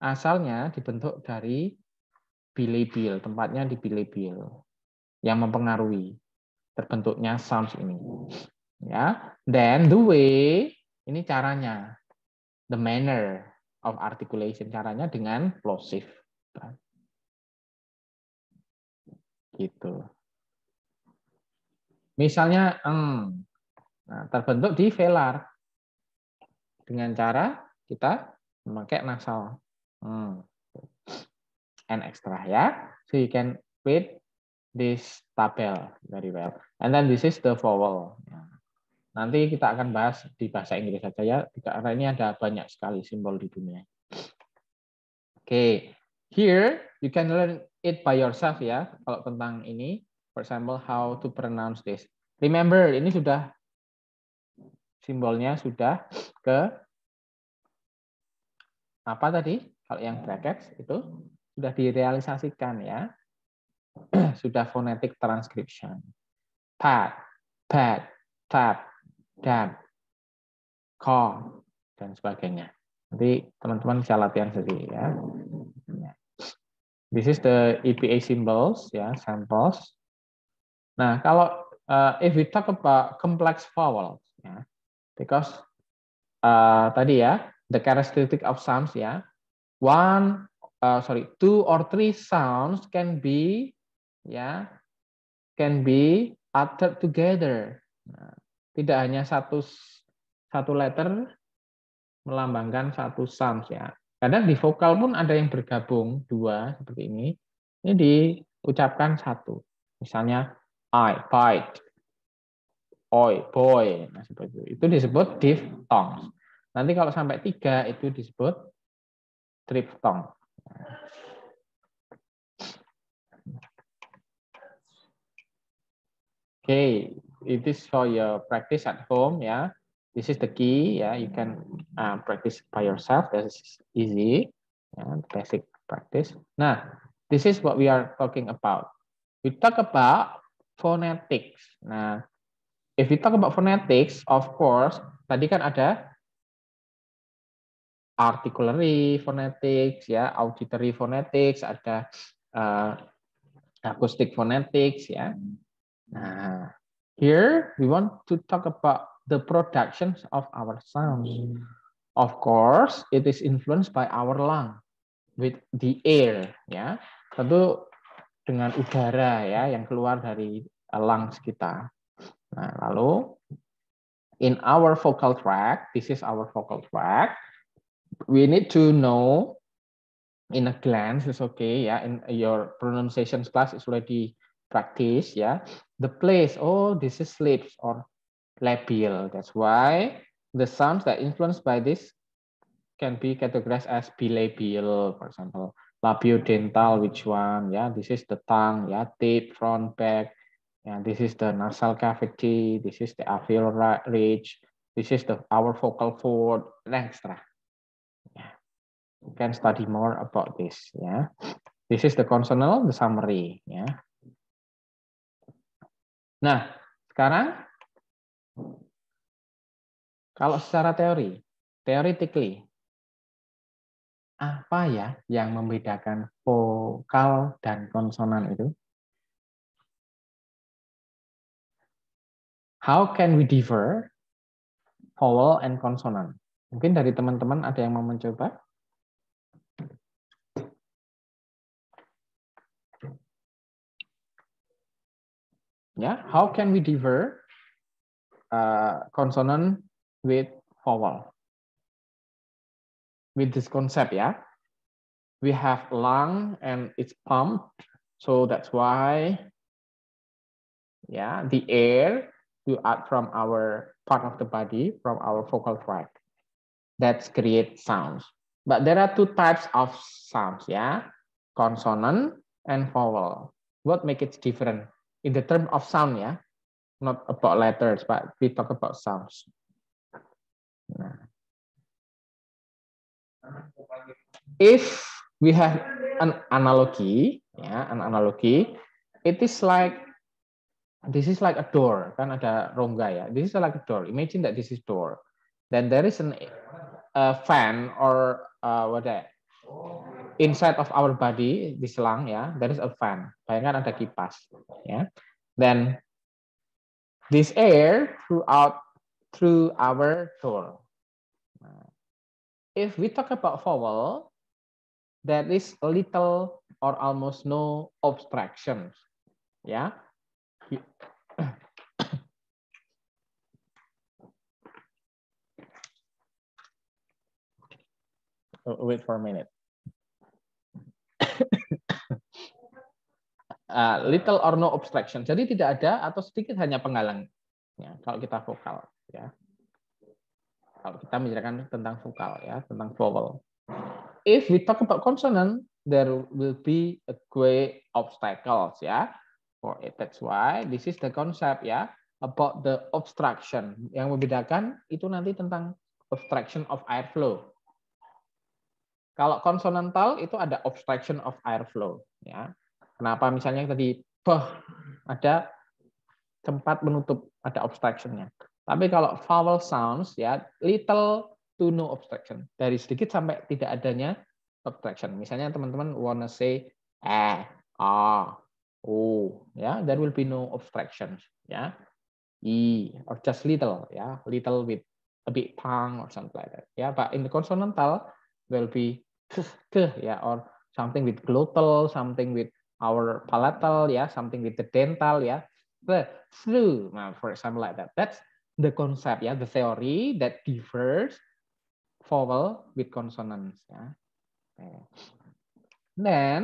asalnya dibentuk dari bilibil, tempatnya di bilibil yang mempengaruhi terbentuknya sounds ini. Ya, then the way ini caranya, the manner of articulation caranya dengan plosif Gitu. Misalnya eng. Nah, terbentuk di velar dengan cara kita memakai nasal. Hmm and extra yeah so you can read this tabel very well and then this is the vowel ya. nanti kita akan bahas di bahasa Inggris saja ya karena ini ada banyak sekali simbol di dunia oke okay. here you can learn it by yourself ya kalau tentang ini for example how to pronounce this remember ini sudah simbolnya sudah ke apa tadi kalau yang brackets itu sudah direalisasikan ya. sudah phonetic transcription. Pat, pat, tap, dan call dan sebagainya. Nanti teman-teman bisa latihan sendiri ya. This is the EPA symbols ya, samples. Nah, kalau uh, if we talk about complex vowels ya, because uh, tadi ya the characteristic of sounds ya, one Eh, sorry, two or three sounds can be ya can be uttered together. Nah, tidak hanya satu satu letter melambangkan satu sound ya. Kadang di vokal pun ada yang bergabung dua seperti ini. Ini diucapkan satu. Misalnya I bite, oi boy, nah seperti itu. Itu disebut diphthongs. Nanti kalau sampai tiga itu disebut triptong. Okay, it is for your practice at home. Yeah, this is the key. Yeah, you can uh, practice by yourself. This is easy and ya, basic practice. Nah, this is what we are talking about. We talk about phonetics. Nah, if we talk about phonetics, of course, tadi kan ada articulary phonetics, ya, auditory phonetics, ada uh, acoustic phonetics, ya. Nah, here we want to talk about the productions of our sounds. Of course, it is influenced by our lung with the air, ya. Tentu dengan udara ya yang keluar dari eh, lungs kita. Nah, lalu in our vocal tract, this is our vocal tract. we need to know in a glance is okay yeah in your pronunciation class is already practiced yeah the place oh this is lips or labial that's why the sounds that influenced by this can be categorized as bilabial for example labiodental which one yeah this is the tongue yeah tip front back and yeah, this is the nasal cavity this is the alveolar ridge this is the our focal fold Next, extra you can study more about this. Yeah, This is the consonant, the summary. Yeah. Nah, sekarang kalau secara teori, theoretically, apa ya yang membedakan vokal dan konsonan itu? How can we differ vowel and consonant? Mungkin dari teman-teman ada yang mau mencoba? Yeah, how can we differ uh, consonant with vowel? With this concept, yeah. We have lung and it's pumped. So that's why, yeah, the air you add from our part of the body, from our vocal tract. that's create sounds. But there are two types of sounds, yeah? Consonant and vowel. What make it different? in the term of sound yeah, not about letters, but we talk about sounds. If we have an analogy, yeah, an analogy, it is like this is like a door, kan ada rongga ya. This is like a door. Imagine that this is door. Then there is an a fan or uh, what that inside of our body di selang ya there is a fan bayangkan ada kipas ya then this air throughout through our door nah, if we talk about vowel that is little or almost no obstructions ya oh, wait for a minute uh, little or no obstruction. Jadi tidak ada atau sedikit hanya penghalang. Ya, kalau kita vokal, ya. Kalau kita menjelaskan tentang vokal, ya, tentang vowel. If we talk about consonant, there will be a great obstacles, ya. For it, that's why this is the concept, ya, about the obstruction. Yang membedakan itu nanti tentang obstruction of airflow. Kalau konsonantal itu ada obstruction of airflow, ya. Kenapa misalnya tadi bah ada tempat menutup, ada obstructionnya. Tapi kalau vowel sounds ya little to no obstruction, dari sedikit sampai tidak adanya obstruction. Misalnya teman-teman wanna say eh, ah, oh, ya, yeah, there will be no obstructions, ya. Yeah. E or just little, ya, yeah, little with a bit tongue or something like that. Ya, yeah, but in the consonantal there will be ke ya or something with glottal, something with our palatal, yeah, something with the dental, yeah, the flu, nah, for example, like that. That's the concept, yeah, the theory that differs vowel with consonants. Yeah. Ya. Then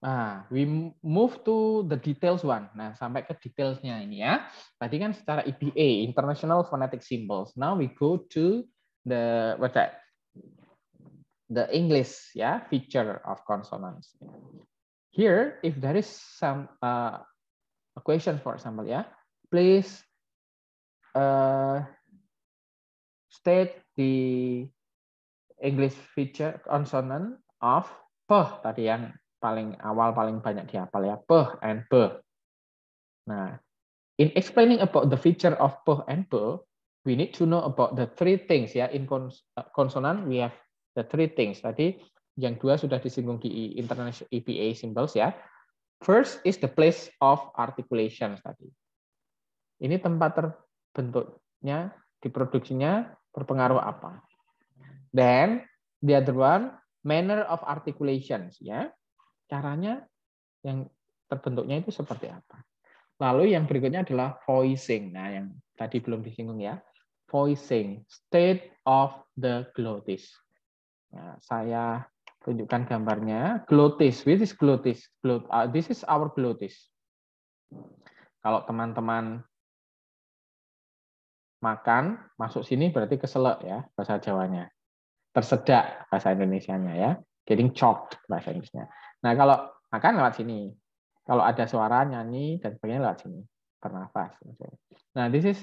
ah we move to the details one. Nah, sampai ke detailsnya ini ya. Tadi kan secara IPA, e International Phonetic Symbols. Now we go to the what's that? The English ya, yeah, feature of consonants. Here, if there is some uh, a question, for example, yeah, please uh, state the English feature consonant of p tadi yang paling awal paling banyak dihafal ya p and p Nah, in explaining about the feature of p and p we need to know about the three things ya in cons uh, consonant we have the three things. Tadi yang dua sudah disinggung di International EPA Symbols ya. First is the place of articulation tadi. Ini tempat terbentuknya, diproduksinya berpengaruh apa. Then the other one manner of articulation ya. Caranya yang terbentuknya itu seperti apa. Lalu yang berikutnya adalah voicing. Nah, yang tadi belum disinggung ya. Voicing, state of the glottis. Nah, saya Tunjukkan gambarnya. glotis Which is glottis? Glot, uh, this is our glotis Kalau teman-teman makan, masuk sini berarti keselak ya bahasa Jawanya. Tersedak bahasa Indonesianya ya. Getting choked bahasa Inggrisnya. Nah kalau makan lewat sini. Kalau ada suara nyanyi dan sebagainya lewat sini. Bernafas. Nah this is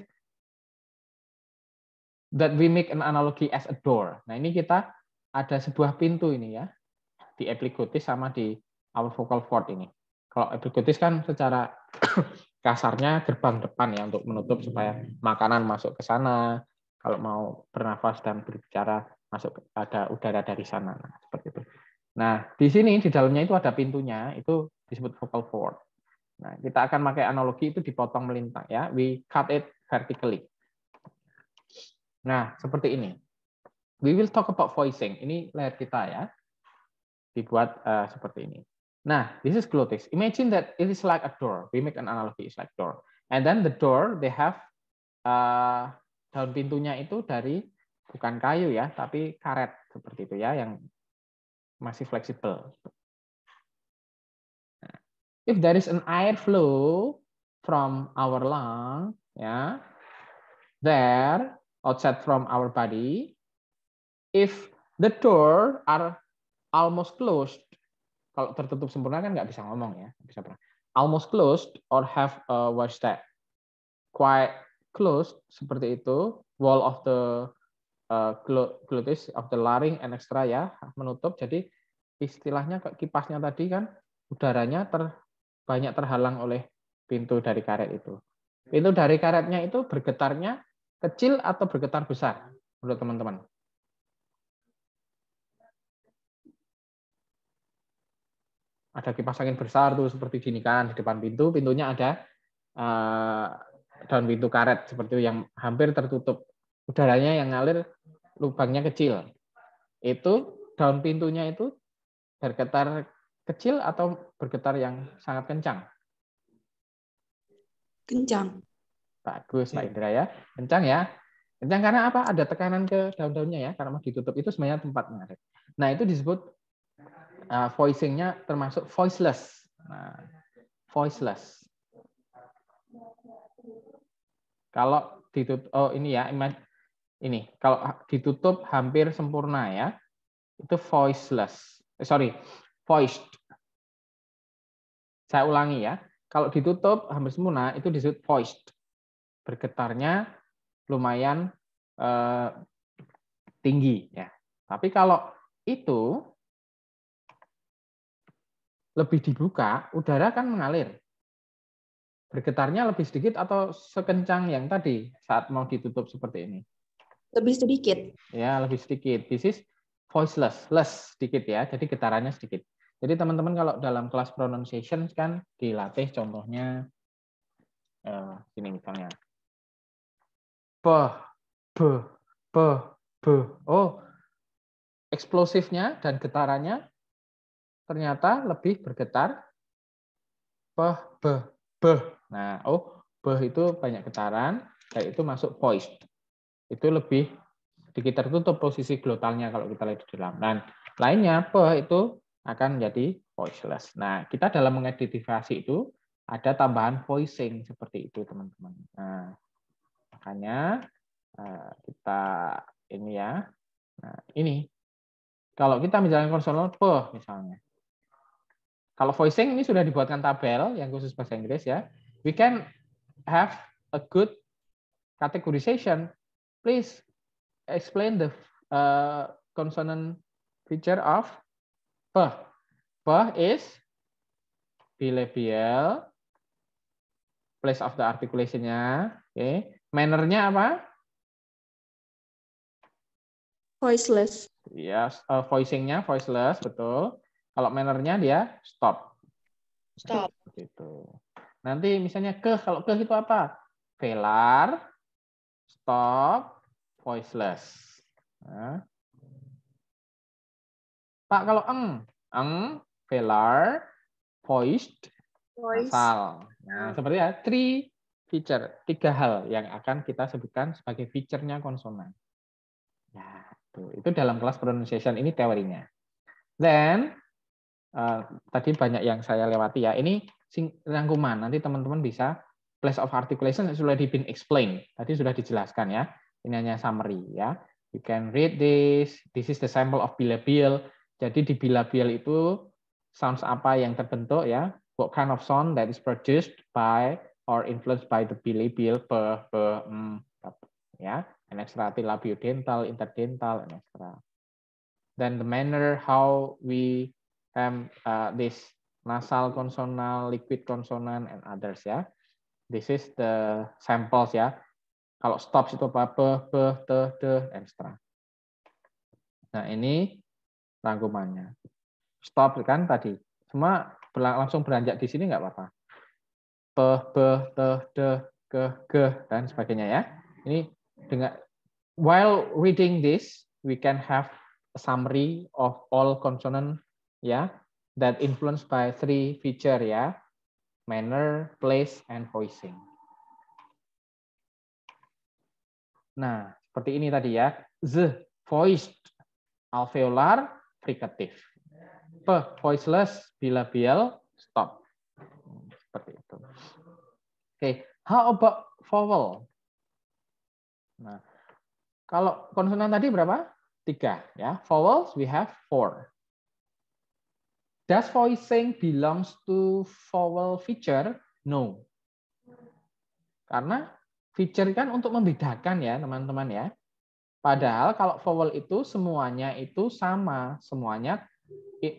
that we make an analogy as a door. Nah ini kita ada sebuah pintu ini ya di epiglotis sama di our vocal cord ini. Kalau epiglotis kan secara kasarnya gerbang depan ya untuk menutup supaya makanan masuk ke sana. Kalau mau bernafas dan berbicara masuk ada udara dari sana nah, seperti itu. Nah di sini di dalamnya itu ada pintunya itu disebut vocal cord. Nah kita akan pakai analogi itu dipotong melintang ya. We cut it vertically. Nah seperti ini we will talk about voicing. Ini layar kita ya. Dibuat uh, seperti ini. Nah, this is glottis. Imagine that it is like a door. We make an analogy, it's like door. And then the door, they have uh, daun pintunya itu dari bukan kayu ya, tapi karet seperti itu ya, yang masih fleksibel. Nah, if there is an air flow from our lung, ya, yeah, there outside from our body, if the door are almost closed, kalau tertutup sempurna kan nggak bisa ngomong ya, bisa pernah. Almost closed or have a watch that Quite closed seperti itu, wall of the uh, of the laring and extra ya menutup. Jadi istilahnya kipasnya tadi kan udaranya ter, banyak terhalang oleh pintu dari karet itu. Pintu dari karetnya itu bergetarnya kecil atau bergetar besar menurut teman-teman? ada kipas angin besar tuh seperti di kan di depan pintu, pintunya ada uh, daun pintu karet seperti itu yang hampir tertutup. Udaranya yang ngalir lubangnya kecil. Itu daun pintunya itu bergetar kecil atau bergetar yang sangat kencang? Kencang. Bagus, Pak iya. Indra ya. Kencang ya. Kencang karena apa? Ada tekanan ke daun-daunnya ya, karena mau ditutup itu sebenarnya tempat menarik. Nah, itu disebut uh, voicingnya termasuk voiceless. Nah, voiceless. Kalau ditutup, oh ini ya, ini kalau ditutup hampir sempurna ya, itu voiceless. Eh, sorry, voiced. Saya ulangi ya, kalau ditutup hampir sempurna itu disebut voiced. Bergetarnya lumayan eh, tinggi ya. Tapi kalau itu lebih dibuka, udara kan mengalir. Bergetarnya lebih sedikit atau sekencang yang tadi saat mau ditutup seperti ini? Lebih sedikit. Ya, lebih sedikit. This is voiceless, less sedikit ya. Jadi getarannya sedikit. Jadi teman-teman kalau dalam kelas pronunciation kan dilatih contohnya uh, eh, ini misalnya. Be, be, be, be. Oh, eksplosifnya dan getarannya ternyata lebih bergetar pe, beh beh. Nah, oh beh itu banyak getaran, dan itu masuk voice Itu lebih sedikit tertutup posisi glotalnya kalau kita lihat di dalam. Dan lainnya pe itu akan menjadi voiceless. Nah, kita dalam mengeditivasi itu ada tambahan voicing seperti itu, teman-teman. Nah, makanya eh, kita ini ya. Nah, ini kalau kita menjalankan konsonan pe misalnya. Kalau voicing ini sudah dibuatkan tabel yang khusus bahasa Inggris ya. We can have a good categorization. Please explain the uh, consonant feature of P. P is bilabial, place of the articulation-nya, oke. Okay. Manner-nya apa? Voiceless. Yes, uh, voicing-nya voiceless, betul. Kalau mannernya dia stop. Stop. Gitu. Nanti misalnya ke, kalau ke itu apa? Velar, stop, voiceless. Nah. Pak kalau eng, eng, velar, voiced, Voice. nasal. Nah, seperti ya, three feature, tiga hal yang akan kita sebutkan sebagai fiturnya konsonan. Ya, itu dalam kelas pronunciation ini teorinya. Then Eh, tadi banyak yang saya lewati ya. Ini rangkuman. Nanti teman-teman bisa place of articulation sudah been explained. Tadi sudah dijelaskan ya. Ini hanya summary ya. You can read this. This is the sample of bilabial. Jadi di bilabial itu sounds apa yang terbentuk ya. What kind of sound that is produced by or influenced by the bilabial per, per mm, ya and extra labiodental, interdental and extra then the manner how we um, uh, this nasal konsonal, liquid konsonan, and others ya. This is the samples ya. Kalau stops itu apa? Be, be, te, de, and stra. Nah ini rangkumannya. Stop kan tadi. Semua langsung beranjak di sini nggak apa-apa. Pe, be, te, de, ke, ke, dan sebagainya ya. Ini dengan while reading this, we can have a summary of all consonant ya that influenced by three feature ya manner, place, and voicing. Nah, seperti ini tadi ya. the voiced alveolar fricative, P voiceless bilabial stop. Seperti itu. Oke, okay. how about vowel? Nah, kalau konsonan tadi berapa? Tiga ya. Vowels we have four. Does voicing belongs to vowel feature? No. Karena feature kan untuk membedakan ya, teman-teman ya. Padahal kalau vowel itu semuanya itu sama, semuanya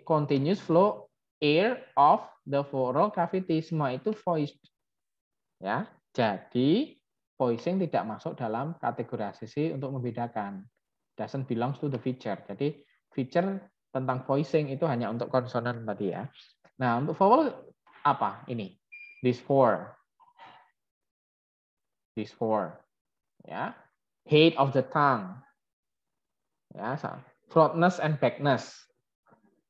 continuous flow air of the oral cavity, semua itu voice. Ya. Jadi voicing tidak masuk dalam kategorisasi untuk membedakan. Doesn't belongs to the feature. Jadi feature tentang voicing itu hanya untuk konsonan tadi ya. Nah, untuk vowel apa ini? These four. These four. Ya. Height of the tongue. Ya, frontness and backness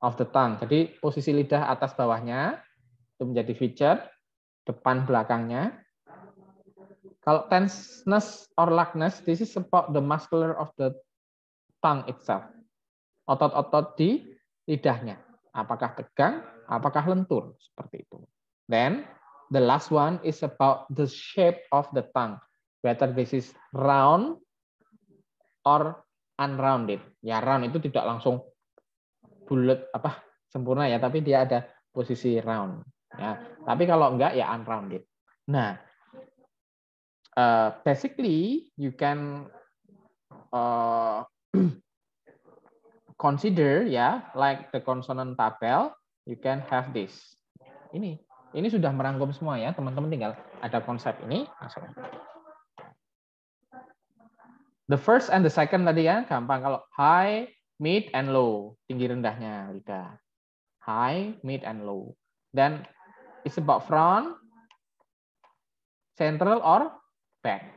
of the tongue. Jadi posisi lidah atas bawahnya itu menjadi feature depan belakangnya. Kalau tenseness or lackness, this is about the muscular of the tongue itself otot-otot di lidahnya. Apakah tegang, apakah lentur, seperti itu. Then, the last one is about the shape of the tongue. Whether this is round or unrounded. Ya, round itu tidak langsung bulat apa sempurna ya, tapi dia ada posisi round. Ya, tapi kalau enggak ya unrounded. Nah, uh, basically you can uh, consider ya, like the consonant tabel, you can have this. Ini, ini sudah merangkum semua ya, teman-teman tinggal ada konsep ini The first and the second tadi ya, gampang kalau high, mid, and low, tinggi rendahnya Lida High, mid, and low. Then it's about front, central, or back.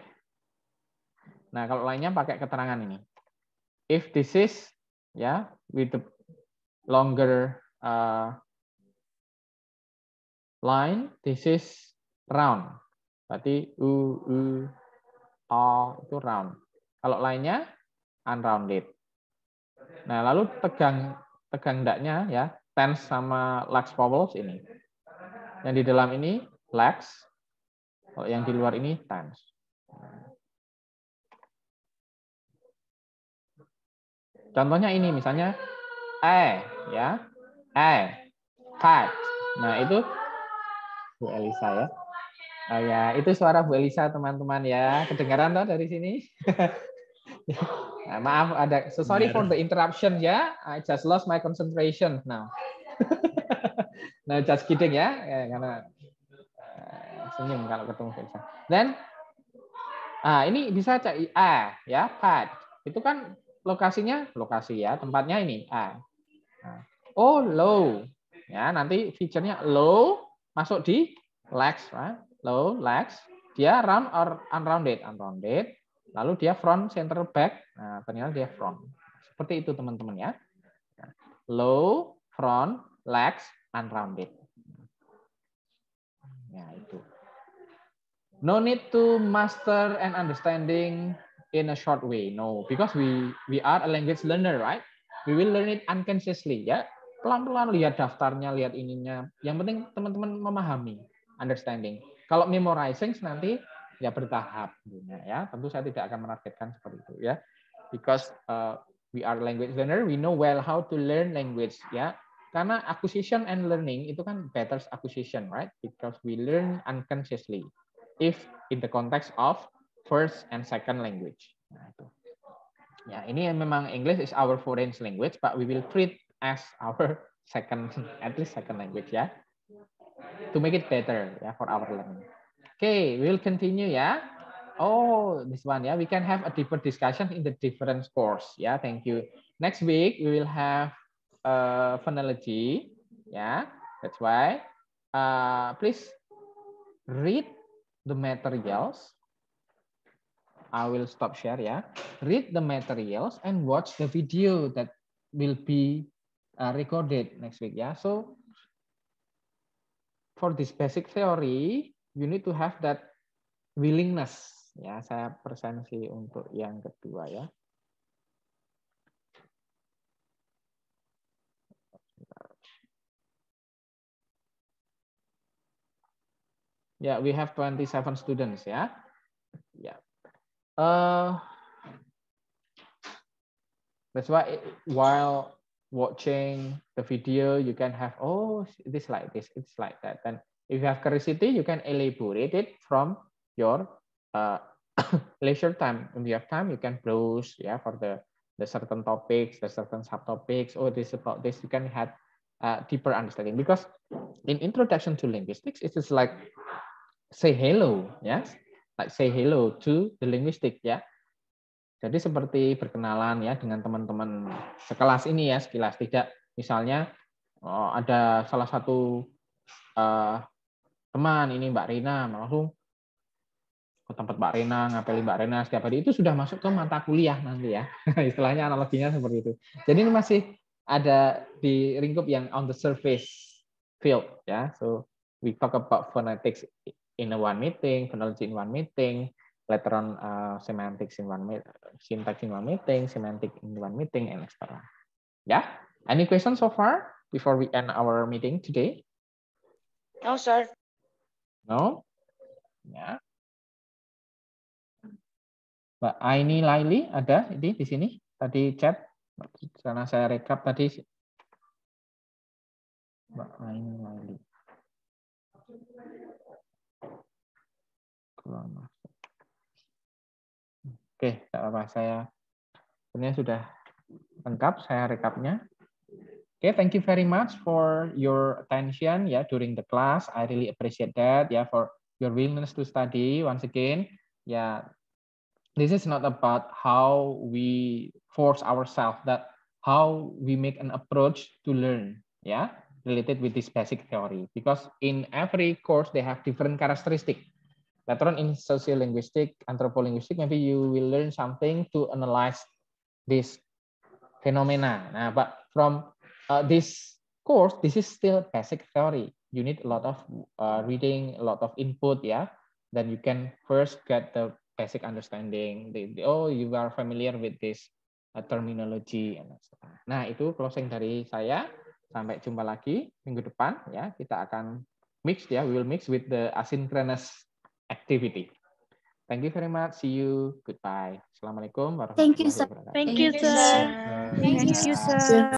Nah, kalau lainnya pakai keterangan ini. If this is yeah, with the longer uh, line, this is round. Berarti u, u, o itu round. Kalau lainnya unrounded. Nah, lalu tegang tegang daknya ya, tense sama lax vowels ini. Yang di dalam ini lax, kalau yang di luar ini tense. Contohnya ini misalnya e ya. E eh, cat. Nah, itu Bu Elisa ya. Oh ya, itu suara Bu Elisa teman-teman ya. Kedengaran toh dari sini? nah, maaf ada so sorry iya. for the interruption ya. I just lost my concentration now. Nah just kidding ya, ya karena uh, senyum kalau ketemu Elisa. Then ah ini bisa cek A ya, pad. Itu kan lokasinya lokasi ya tempatnya ini A oh low ya nanti fiturnya low masuk di lex right? Ya. low lex dia round or unrounded unrounded lalu dia front center back nah ternyata dia front seperti itu teman-teman ya low front lex unrounded ya itu no need to master and understanding in a short way. No, because we we are a language learner, right? We will learn it unconsciously, ya. Pelan-pelan lihat daftarnya, lihat ininya. Yang penting teman-teman memahami, understanding. Kalau memorizing nanti ya bertahap, ya. Tentu saya tidak akan menargetkan seperti itu, ya. Because uh, we are language learner, we know well how to learn language, ya. Karena acquisition and learning itu kan better acquisition, right? Because we learn unconsciously. If in the context of first and second language. Nah, itu. Ya, ini memang English is our foreign language, but we will treat as our second, at least second language ya. To make it better ya for our learning. Okay, we'll continue ya. Oh, this one ya. We can have a deeper discussion in the different course ya. Thank you. Next week we will have uh, phonology ya. That's why. Uh, please read the materials I will stop share ya. Read the materials and watch the video that will be uh, recorded next week ya. So for this basic theory, you need to have that willingness ya. Saya presensi untuk yang kedua ya. Ya, yeah, we have 27 students ya. Uh, that's why it, while watching the video, you can have, oh, this like this, it's like that. Then if you have curiosity, you can elaborate it from your uh, leisure time. when you have time, you can browse yeah, for the, the certain topics, the certain subtopics, oh, this about this. You can have uh, deeper understanding because in introduction to linguistics, it is like say hello, yes? like say hello to the linguistic ya. Jadi seperti berkenalan ya dengan teman-teman sekelas ini ya sekilas tidak misalnya oh, ada salah satu uh, teman ini Mbak Rina langsung ke tempat Mbak Rina ngapelin Mbak Rina setiap hari itu sudah masuk ke mata kuliah nanti ya. Istilahnya analoginya seperti itu. Jadi ini masih ada di lingkup yang on the surface field ya. So we talk about phonetics in a one meeting, phonology in one meeting, later on uh, semantics in one syntax in one meeting, semantic in one meeting, and etc. Yeah. Any question so far before we end our meeting today? No, sir. No. Ya. Mbak Aini Laili ada di di sini tadi chat karena saya rekap tadi Mbak Aini Laili. Oke, tidak apa Saya sebenarnya sudah lengkap. Saya rekapnya. Oke, okay, thank you very much for your attention ya yeah, during the class. I really appreciate that ya yeah, for your willingness to study once again. Ya, yeah, this is not about how we force ourselves that how we make an approach to learn ya yeah, related with this basic theory because in every course they have different characteristic later on in sociolinguistic, anthropolinguistic, maybe you will learn something to analyze this phenomena. Nah, but from uh, this course, this is still basic theory. You need a lot of uh, reading, a lot of input, yeah. Then you can first get the basic understanding. The, the, oh, you are familiar with this uh, terminology. Nah, itu closing dari saya. Sampai jumpa lagi minggu depan, ya. Kita akan mix, ya. We will mix with the asynchronous activity. Thank you very much. See you. Goodbye. Assalamualaikum warahmatullahi wabarakatuh. Thank you, sir. Thank you, sir. Thank you, sir.